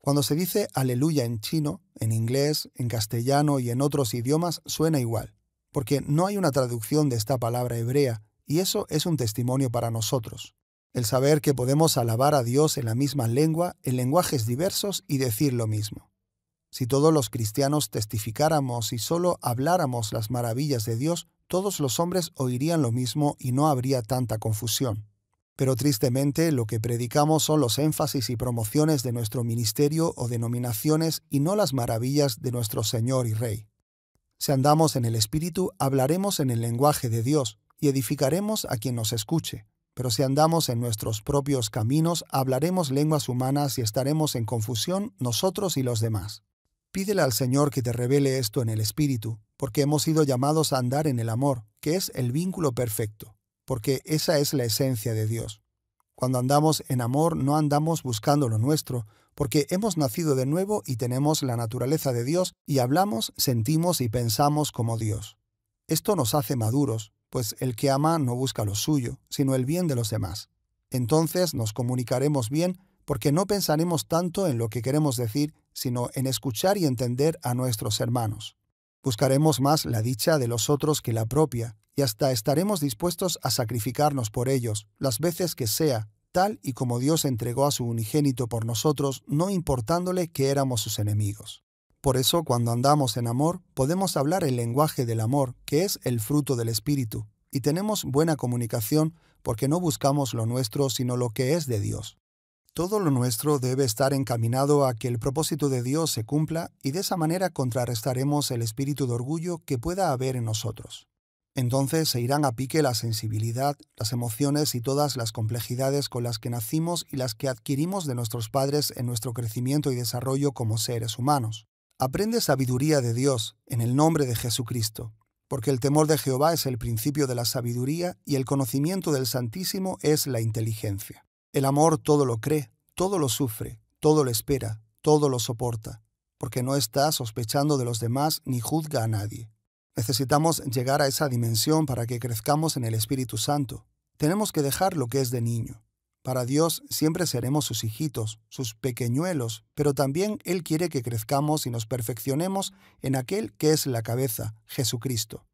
Cuando se dice aleluya en chino, en inglés, en castellano y en otros idiomas suena igual, porque no hay una traducción de esta palabra hebrea, y eso es un testimonio para nosotros. El saber que podemos alabar a Dios en la misma lengua, en lenguajes diversos y decir lo mismo. Si todos los cristianos testificáramos y solo habláramos las maravillas de Dios, todos los hombres oirían lo mismo y no habría tanta confusión pero tristemente lo que predicamos son los énfasis y promociones de nuestro ministerio o denominaciones y no las maravillas de nuestro Señor y Rey. Si andamos en el Espíritu, hablaremos en el lenguaje de Dios y edificaremos a quien nos escuche, pero si andamos en nuestros propios caminos, hablaremos lenguas humanas y estaremos en confusión nosotros y los demás. Pídele al Señor que te revele esto en el Espíritu, porque hemos sido llamados a andar en el amor, que es el vínculo perfecto porque esa es la esencia de Dios. Cuando andamos en amor no andamos buscando lo nuestro, porque hemos nacido de nuevo y tenemos la naturaleza de Dios y hablamos, sentimos y pensamos como Dios. Esto nos hace maduros, pues el que ama no busca lo suyo, sino el bien de los demás. Entonces nos comunicaremos bien porque no pensaremos tanto en lo que queremos decir, sino en escuchar y entender a nuestros hermanos. Buscaremos más la dicha de los otros que la propia, y hasta estaremos dispuestos a sacrificarnos por ellos, las veces que sea, tal y como Dios entregó a su unigénito por nosotros, no importándole que éramos sus enemigos. Por eso, cuando andamos en amor, podemos hablar el lenguaje del amor, que es el fruto del Espíritu, y tenemos buena comunicación porque no buscamos lo nuestro, sino lo que es de Dios. Todo lo nuestro debe estar encaminado a que el propósito de Dios se cumpla y de esa manera contrarrestaremos el espíritu de orgullo que pueda haber en nosotros. Entonces se irán a pique la sensibilidad, las emociones y todas las complejidades con las que nacimos y las que adquirimos de nuestros padres en nuestro crecimiento y desarrollo como seres humanos. Aprende sabiduría de Dios en el nombre de Jesucristo, porque el temor de Jehová es el principio de la sabiduría y el conocimiento del Santísimo es la inteligencia. El amor todo lo cree, todo lo sufre, todo lo espera, todo lo soporta, porque no está sospechando de los demás ni juzga a nadie. Necesitamos llegar a esa dimensión para que crezcamos en el Espíritu Santo. Tenemos que dejar lo que es de niño. Para Dios siempre seremos sus hijitos, sus pequeñuelos, pero también Él quiere que crezcamos y nos perfeccionemos en aquel que es la cabeza, Jesucristo.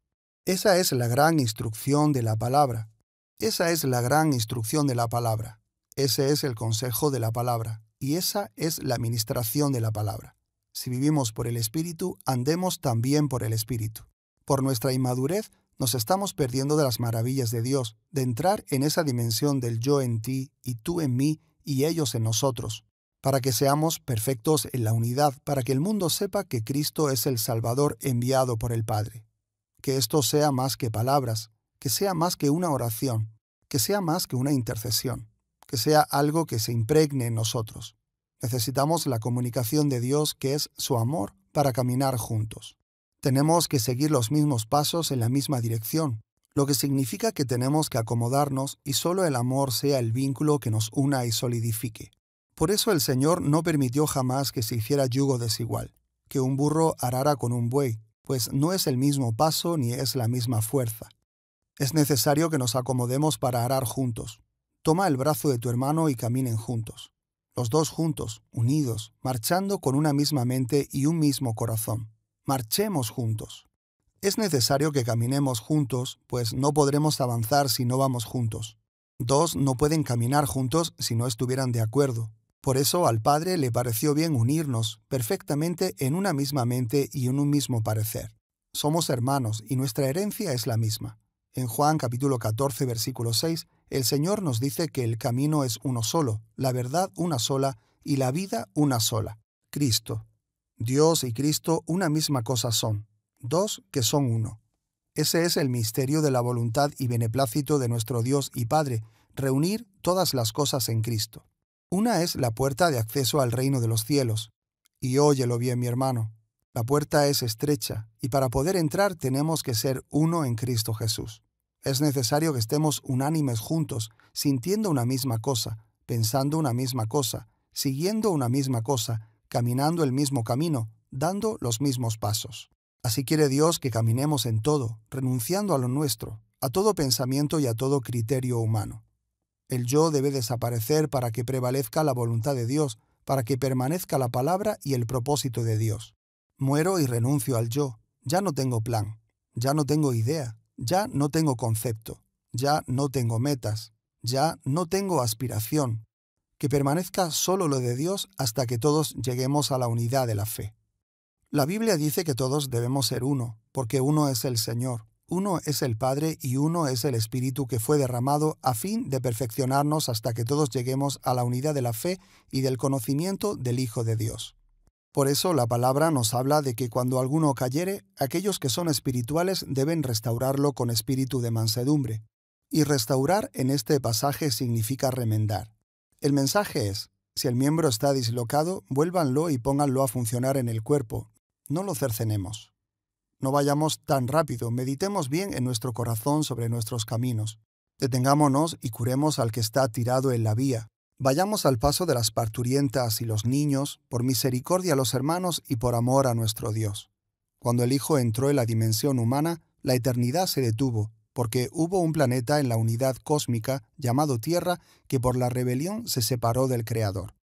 Esa es la gran instrucción de la palabra. Esa es la gran instrucción de la palabra. Ese es el consejo de la palabra. Y esa es la administración de la palabra. Si vivimos por el Espíritu, andemos también por el Espíritu. Por nuestra inmadurez, nos estamos perdiendo de las maravillas de Dios, de entrar en esa dimensión del yo en ti y tú en mí y ellos en nosotros, para que seamos perfectos en la unidad, para que el mundo sepa que Cristo es el Salvador enviado por el Padre. Que esto sea más que palabras, que sea más que una oración, que sea más que una intercesión, que sea algo que se impregne en nosotros. Necesitamos la comunicación de Dios que es su amor para caminar juntos. Tenemos que seguir los mismos pasos en la misma dirección, lo que significa que tenemos que acomodarnos y solo el amor sea el vínculo que nos una y solidifique. Por eso el Señor no permitió jamás que se hiciera yugo desigual, que un burro arara con un buey, pues no es el mismo paso ni es la misma fuerza. Es necesario que nos acomodemos para arar juntos. Toma el brazo de tu hermano y caminen juntos. Los dos juntos, unidos, marchando con una misma mente y un mismo corazón marchemos juntos. Es necesario que caminemos juntos, pues no podremos avanzar si no vamos juntos. Dos no pueden caminar juntos si no estuvieran de acuerdo. Por eso al Padre le pareció bien unirnos perfectamente en una misma mente y en un mismo parecer. Somos hermanos y nuestra herencia es la misma. En Juan capítulo 14 versículo 6, el Señor nos dice que el camino es uno solo, la verdad una sola y la vida una sola, Cristo. Dios y Cristo una misma cosa son, dos que son uno. Ese es el misterio de la voluntad y beneplácito de nuestro Dios y Padre, reunir todas las cosas en Cristo. Una es la puerta de acceso al reino de los cielos. Y óyelo bien, mi hermano, la puerta es estrecha, y para poder entrar tenemos que ser uno en Cristo Jesús. Es necesario que estemos unánimes juntos, sintiendo una misma cosa, pensando una misma cosa, siguiendo una misma cosa, caminando el mismo camino, dando los mismos pasos. Así quiere Dios que caminemos en todo, renunciando a lo nuestro, a todo pensamiento y a todo criterio humano. El yo debe desaparecer para que prevalezca la voluntad de Dios, para que permanezca la palabra y el propósito de Dios. Muero y renuncio al yo, ya no tengo plan, ya no tengo idea, ya no tengo concepto, ya no tengo metas, ya no tengo aspiración, que permanezca solo lo de Dios hasta que todos lleguemos a la unidad de la fe. La Biblia dice que todos debemos ser uno, porque uno es el Señor, uno es el Padre y uno es el Espíritu que fue derramado a fin de perfeccionarnos hasta que todos lleguemos a la unidad de la fe y del conocimiento del Hijo de Dios. Por eso la palabra nos habla de que cuando alguno cayere, aquellos que son espirituales deben restaurarlo con espíritu de mansedumbre. Y restaurar en este pasaje significa remendar. El mensaje es, si el miembro está dislocado, vuélvanlo y pónganlo a funcionar en el cuerpo. No lo cercenemos. No vayamos tan rápido, meditemos bien en nuestro corazón sobre nuestros caminos. Detengámonos y curemos al que está tirado en la vía. Vayamos al paso de las parturientas y los niños, por misericordia a los hermanos y por amor a nuestro Dios. Cuando el Hijo entró en la dimensión humana, la eternidad se detuvo, porque hubo un planeta en la unidad cósmica llamado Tierra que por la rebelión se separó del Creador.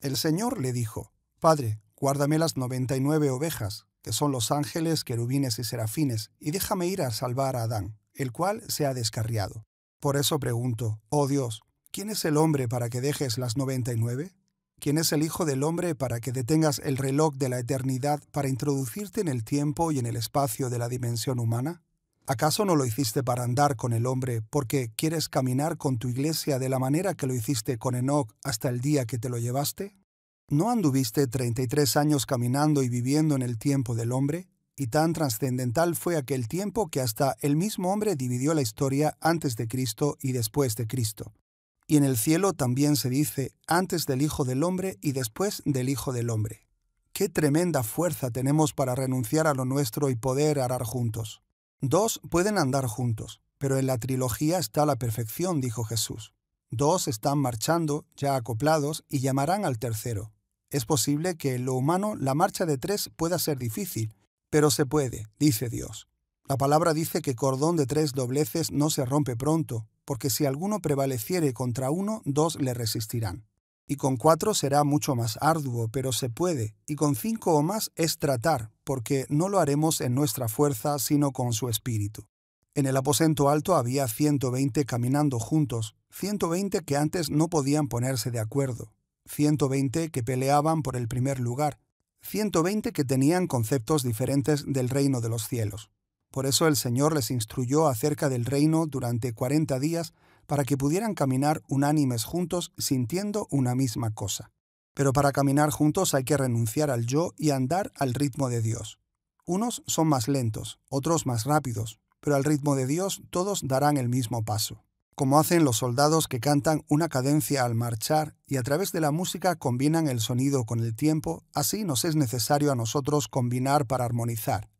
El Señor le dijo, Padre, guárdame las noventa y nueve ovejas, que son los ángeles, querubines y serafines, y déjame ir a salvar a Adán, el cual se ha descarriado. Por eso pregunto, oh Dios, ¿quién es el hombre para que dejes las noventa y nueve? ¿Quién es el Hijo del Hombre para que detengas el reloj de la eternidad para introducirte en el tiempo y en el espacio de la dimensión humana? ¿Acaso no lo hiciste para andar con el hombre porque quieres caminar con tu iglesia de la manera que lo hiciste con Enoch hasta el día que te lo llevaste? ¿No anduviste 33 años caminando y viviendo en el tiempo del hombre? Y tan trascendental fue aquel tiempo que hasta el mismo hombre dividió la historia antes de Cristo y después de Cristo. Y en el cielo también se dice antes del Hijo del Hombre y después del Hijo del Hombre. Qué tremenda fuerza tenemos para renunciar a lo nuestro y poder arar juntos. Dos pueden andar juntos, pero en la trilogía está la perfección, dijo Jesús. Dos están marchando, ya acoplados, y llamarán al tercero. Es posible que en lo humano la marcha de tres pueda ser difícil, pero se puede, dice Dios. La palabra dice que cordón de tres dobleces no se rompe pronto, porque si alguno prevaleciere contra uno, dos le resistirán y con cuatro será mucho más arduo, pero se puede, y con cinco o más es tratar, porque no lo haremos en nuestra fuerza, sino con su espíritu. En el aposento alto había 120 caminando juntos, 120 que antes no podían ponerse de acuerdo, 120 que peleaban por el primer lugar, 120 que tenían conceptos diferentes del reino de los cielos. Por eso el Señor les instruyó acerca del reino durante 40 días para que pudieran caminar unánimes juntos sintiendo una misma cosa. Pero para caminar juntos hay que renunciar al yo y andar al ritmo de Dios. Unos son más lentos, otros más rápidos, pero al ritmo de Dios todos darán el mismo paso, como hacen los soldados que cantan una cadencia al marchar y a través de la música combinan el sonido con el tiempo, así nos es necesario a nosotros combinar para armonizar,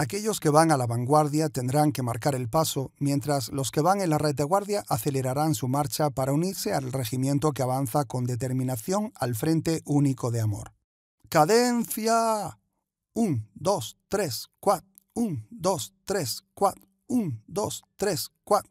Aquellos que van a la vanguardia tendrán que marcar el paso, mientras los que van en la retaguardia acelerarán su marcha para unirse al regimiento que avanza con determinación al Frente Único de Amor. ¡Cadencia! Un, dos, tres, cuatro. Un, dos, tres, cuatro. Un, dos, tres, cuatro.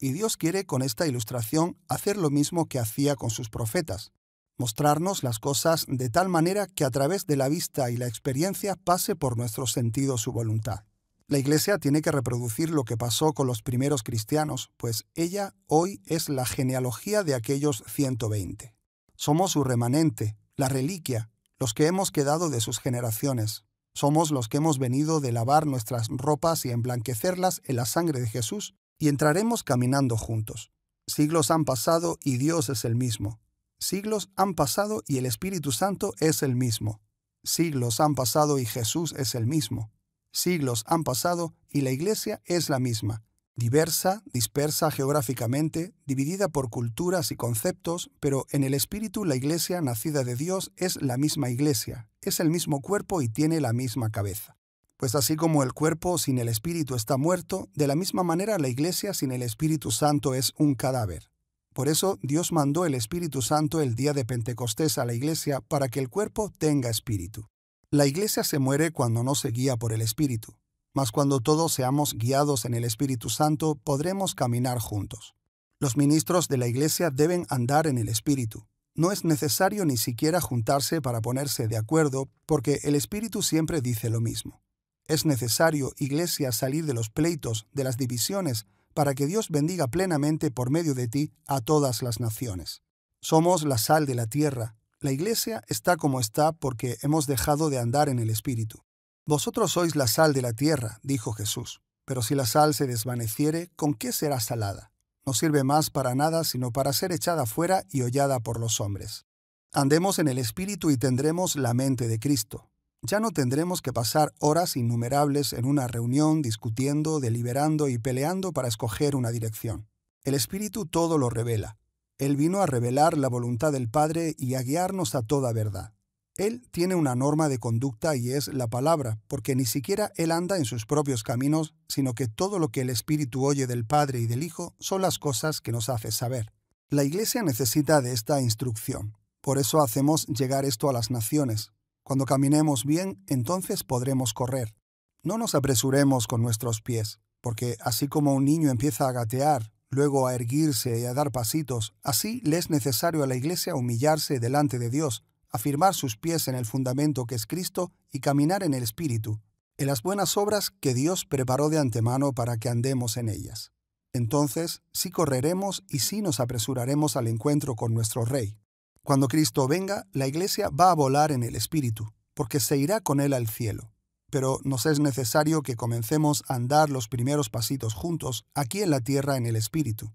Y Dios quiere con esta ilustración hacer lo mismo que hacía con sus profetas, mostrarnos las cosas de tal manera que a través de la vista y la experiencia pase por nuestro sentido su voluntad. La Iglesia tiene que reproducir lo que pasó con los primeros cristianos, pues ella hoy es la genealogía de aquellos 120. Somos su remanente, la reliquia, los que hemos quedado de sus generaciones. Somos los que hemos venido de lavar nuestras ropas y emblanquecerlas en la sangre de Jesús, y entraremos caminando juntos. Siglos han pasado y Dios es el mismo. Siglos han pasado y el Espíritu Santo es el mismo. Siglos han pasado y Jesús es el mismo. Siglos han pasado y la Iglesia es la misma, diversa, dispersa geográficamente, dividida por culturas y conceptos, pero en el Espíritu la Iglesia nacida de Dios es la misma Iglesia, es el mismo cuerpo y tiene la misma cabeza. Pues así como el cuerpo sin el Espíritu está muerto, de la misma manera la Iglesia sin el Espíritu Santo es un cadáver. Por eso Dios mandó el Espíritu Santo el día de Pentecostés a la iglesia para que el cuerpo tenga espíritu. La iglesia se muere cuando no se guía por el Espíritu, mas cuando todos seamos guiados en el Espíritu Santo podremos caminar juntos. Los ministros de la iglesia deben andar en el Espíritu. No es necesario ni siquiera juntarse para ponerse de acuerdo, porque el Espíritu siempre dice lo mismo. Es necesario, iglesia, salir de los pleitos, de las divisiones, para que Dios bendiga plenamente por medio de ti a todas las naciones. Somos la sal de la tierra. La iglesia está como está porque hemos dejado de andar en el Espíritu. Vosotros sois la sal de la tierra, dijo Jesús. Pero si la sal se desvaneciere, ¿con qué será salada? No sirve más para nada sino para ser echada fuera y hollada por los hombres. Andemos en el Espíritu y tendremos la mente de Cristo. Ya no tendremos que pasar horas innumerables en una reunión discutiendo, deliberando y peleando para escoger una dirección. El Espíritu todo lo revela. Él vino a revelar la voluntad del Padre y a guiarnos a toda verdad. Él tiene una norma de conducta y es la palabra, porque ni siquiera Él anda en sus propios caminos, sino que todo lo que el Espíritu oye del Padre y del Hijo son las cosas que nos hace saber. La Iglesia necesita de esta instrucción. Por eso hacemos llegar esto a las naciones, cuando caminemos bien, entonces podremos correr. No nos apresuremos con nuestros pies, porque así como un niño empieza a gatear, luego a erguirse y a dar pasitos, así le es necesario a la Iglesia humillarse delante de Dios, afirmar sus pies en el fundamento que es Cristo y caminar en el Espíritu, en las buenas obras que Dios preparó de antemano para que andemos en ellas. Entonces, sí correremos y sí nos apresuraremos al encuentro con nuestro Rey. Cuando Cristo venga, la iglesia va a volar en el Espíritu, porque se irá con él al cielo. Pero nos es necesario que comencemos a andar los primeros pasitos juntos, aquí en la tierra en el Espíritu.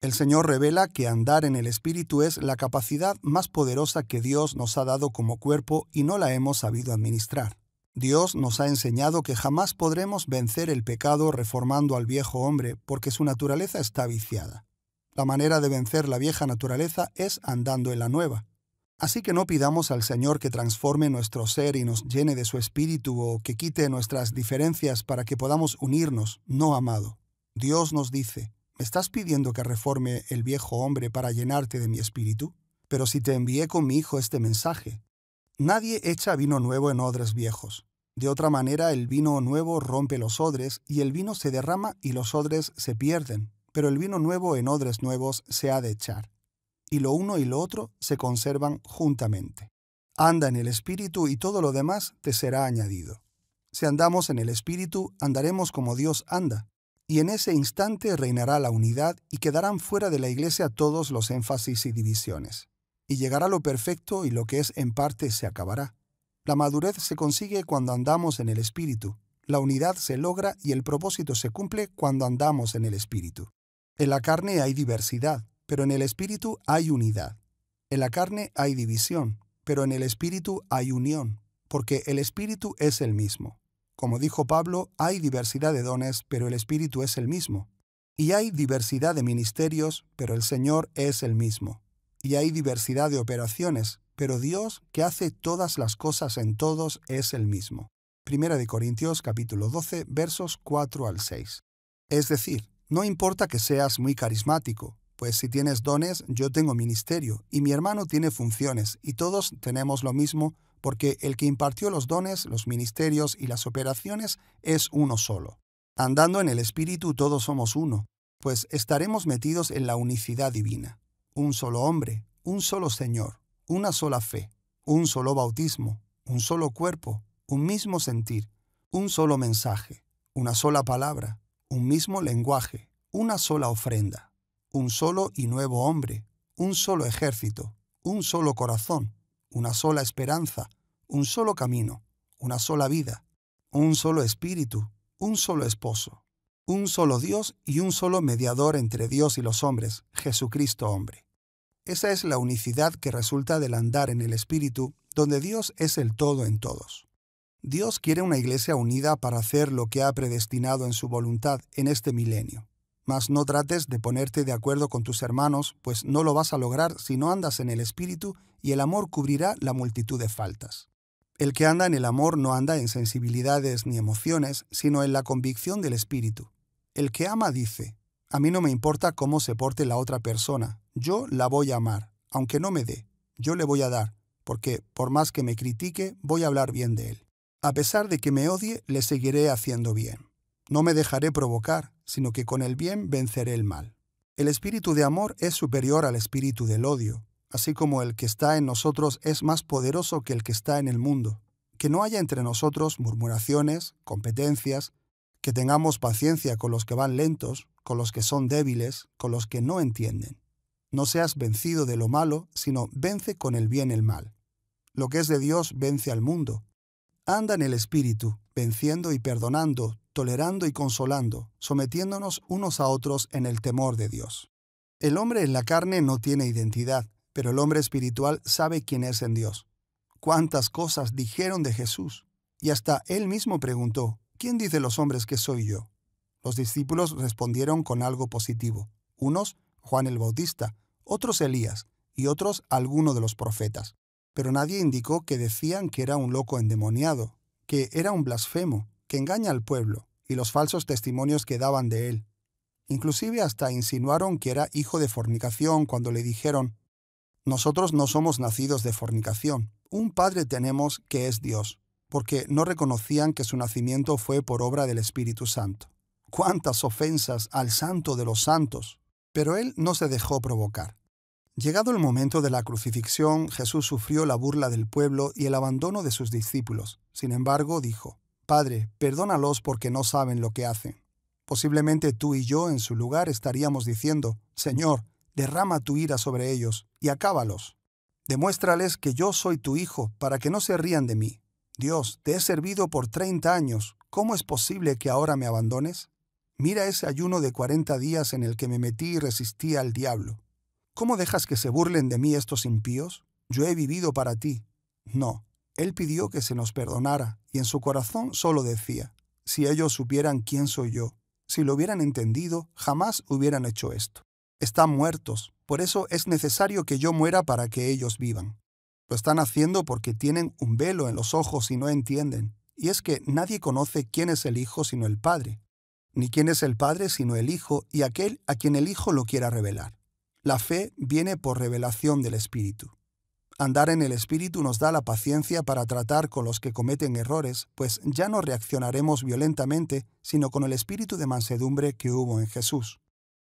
El Señor revela que andar en el Espíritu es la capacidad más poderosa que Dios nos ha dado como cuerpo y no la hemos sabido administrar. Dios nos ha enseñado que jamás podremos vencer el pecado reformando al viejo hombre porque su naturaleza está viciada. La manera de vencer la vieja naturaleza es andando en la nueva. Así que no pidamos al Señor que transforme nuestro ser y nos llene de su espíritu o que quite nuestras diferencias para que podamos unirnos, no amado. Dios nos dice, ¿me estás pidiendo que reforme el viejo hombre para llenarte de mi espíritu? Pero si te envié con mi hijo este mensaje, nadie echa vino nuevo en odres viejos. De otra manera, el vino nuevo rompe los odres y el vino se derrama y los odres se pierden pero el vino nuevo en odres nuevos se ha de echar, y lo uno y lo otro se conservan juntamente. Anda en el Espíritu y todo lo demás te será añadido. Si andamos en el Espíritu, andaremos como Dios anda, y en ese instante reinará la unidad y quedarán fuera de la iglesia todos los énfasis y divisiones. Y llegará lo perfecto y lo que es en parte se acabará. La madurez se consigue cuando andamos en el Espíritu, la unidad se logra y el propósito se cumple cuando andamos en el Espíritu. En la carne hay diversidad, pero en el espíritu hay unidad. En la carne hay división, pero en el espíritu hay unión, porque el espíritu es el mismo. Como dijo Pablo, hay diversidad de dones, pero el espíritu es el mismo. Y hay diversidad de ministerios, pero el Señor es el mismo. Y hay diversidad de operaciones, pero Dios, que hace todas las cosas en todos, es el mismo. Primera de Corintios capítulo 12 versos 4 al 6. Es decir, no importa que seas muy carismático, pues si tienes dones, yo tengo ministerio, y mi hermano tiene funciones, y todos tenemos lo mismo, porque el que impartió los dones, los ministerios y las operaciones es uno solo. Andando en el Espíritu todos somos uno, pues estaremos metidos en la unicidad divina. Un solo hombre, un solo Señor, una sola fe, un solo bautismo, un solo cuerpo, un mismo sentir, un solo mensaje, una sola palabra, un mismo lenguaje, una sola ofrenda, un solo y nuevo hombre, un solo ejército, un solo corazón, una sola esperanza, un solo camino, una sola vida, un solo espíritu, un solo esposo, un solo Dios y un solo mediador entre Dios y los hombres, Jesucristo hombre. Esa es la unicidad que resulta del andar en el espíritu, donde Dios es el todo en todos. Dios quiere una iglesia unida para hacer lo que ha predestinado en su voluntad en este milenio. Mas no trates de ponerte de acuerdo con tus hermanos, pues no lo vas a lograr si no andas en el Espíritu y el amor cubrirá la multitud de faltas. El que anda en el amor no anda en sensibilidades ni emociones, sino en la convicción del Espíritu. El que ama dice, a mí no me importa cómo se porte la otra persona, yo la voy a amar, aunque no me dé, yo le voy a dar, porque por más que me critique, voy a hablar bien de él. A pesar de que me odie, le seguiré haciendo bien. No me dejaré provocar, sino que con el bien venceré el mal. El espíritu de amor es superior al espíritu del odio, así como el que está en nosotros es más poderoso que el que está en el mundo. Que no haya entre nosotros murmuraciones, competencias, que tengamos paciencia con los que van lentos, con los que son débiles, con los que no entienden. No seas vencido de lo malo, sino vence con el bien el mal. Lo que es de Dios vence al mundo, Anda en el Espíritu, venciendo y perdonando, tolerando y consolando, sometiéndonos unos a otros en el temor de Dios. El hombre en la carne no tiene identidad, pero el hombre espiritual sabe quién es en Dios. ¿Cuántas cosas dijeron de Jesús? Y hasta él mismo preguntó, ¿quién dice los hombres que soy yo? Los discípulos respondieron con algo positivo. Unos, Juan el Bautista, otros Elías, y otros alguno de los profetas pero nadie indicó que decían que era un loco endemoniado, que era un blasfemo, que engaña al pueblo, y los falsos testimonios que daban de él. Inclusive hasta insinuaron que era hijo de fornicación cuando le dijeron, Nosotros no somos nacidos de fornicación, un Padre tenemos que es Dios, porque no reconocían que su nacimiento fue por obra del Espíritu Santo. Cuántas ofensas al Santo de los Santos. Pero él no se dejó provocar. Llegado el momento de la crucifixión, Jesús sufrió la burla del pueblo y el abandono de sus discípulos. Sin embargo, dijo, Padre, perdónalos porque no saben lo que hacen. Posiblemente tú y yo en su lugar estaríamos diciendo, Señor, derrama tu ira sobre ellos y acábalos. Demuéstrales que yo soy tu hijo para que no se rían de mí. Dios, te he servido por treinta años, ¿cómo es posible que ahora me abandones? Mira ese ayuno de cuarenta días en el que me metí y resistí al diablo. ¿Cómo dejas que se burlen de mí estos impíos? Yo he vivido para ti. No, él pidió que se nos perdonara, y en su corazón solo decía, si ellos supieran quién soy yo, si lo hubieran entendido, jamás hubieran hecho esto. Están muertos, por eso es necesario que yo muera para que ellos vivan. Lo están haciendo porque tienen un velo en los ojos y no entienden, y es que nadie conoce quién es el Hijo sino el Padre, ni quién es el Padre sino el Hijo y aquel a quien el Hijo lo quiera revelar. La fe viene por revelación del Espíritu. Andar en el Espíritu nos da la paciencia para tratar con los que cometen errores, pues ya no reaccionaremos violentamente, sino con el espíritu de mansedumbre que hubo en Jesús.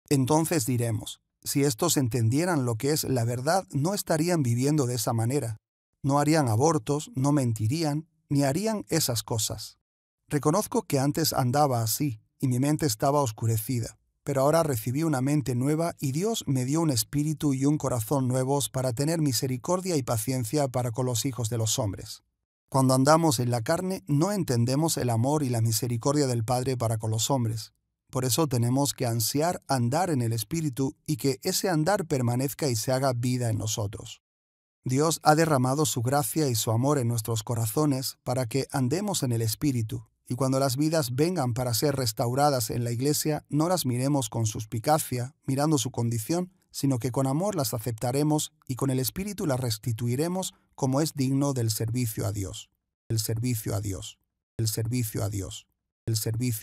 Entonces diremos, si estos entendieran lo que es la verdad, no estarían viviendo de esa manera, no harían abortos, no mentirían, ni harían esas cosas. Reconozco que antes andaba así, y mi mente estaba oscurecida pero ahora recibí una mente nueva y Dios me dio un espíritu y un corazón nuevos para tener misericordia y paciencia para con los hijos de los hombres. Cuando andamos en la carne no entendemos el amor y la misericordia del Padre para con los hombres. Por eso tenemos que ansiar andar en el Espíritu y que ese andar permanezca y se haga vida en nosotros. Dios ha derramado su gracia y su amor en nuestros corazones para que andemos en el Espíritu, y cuando las vidas vengan para ser restauradas en la iglesia, no las miremos con suspicacia, mirando su condición, sino que con amor las aceptaremos y con el Espíritu las restituiremos como es digno del servicio a Dios. El servicio a Dios. El servicio a Dios. El servicio.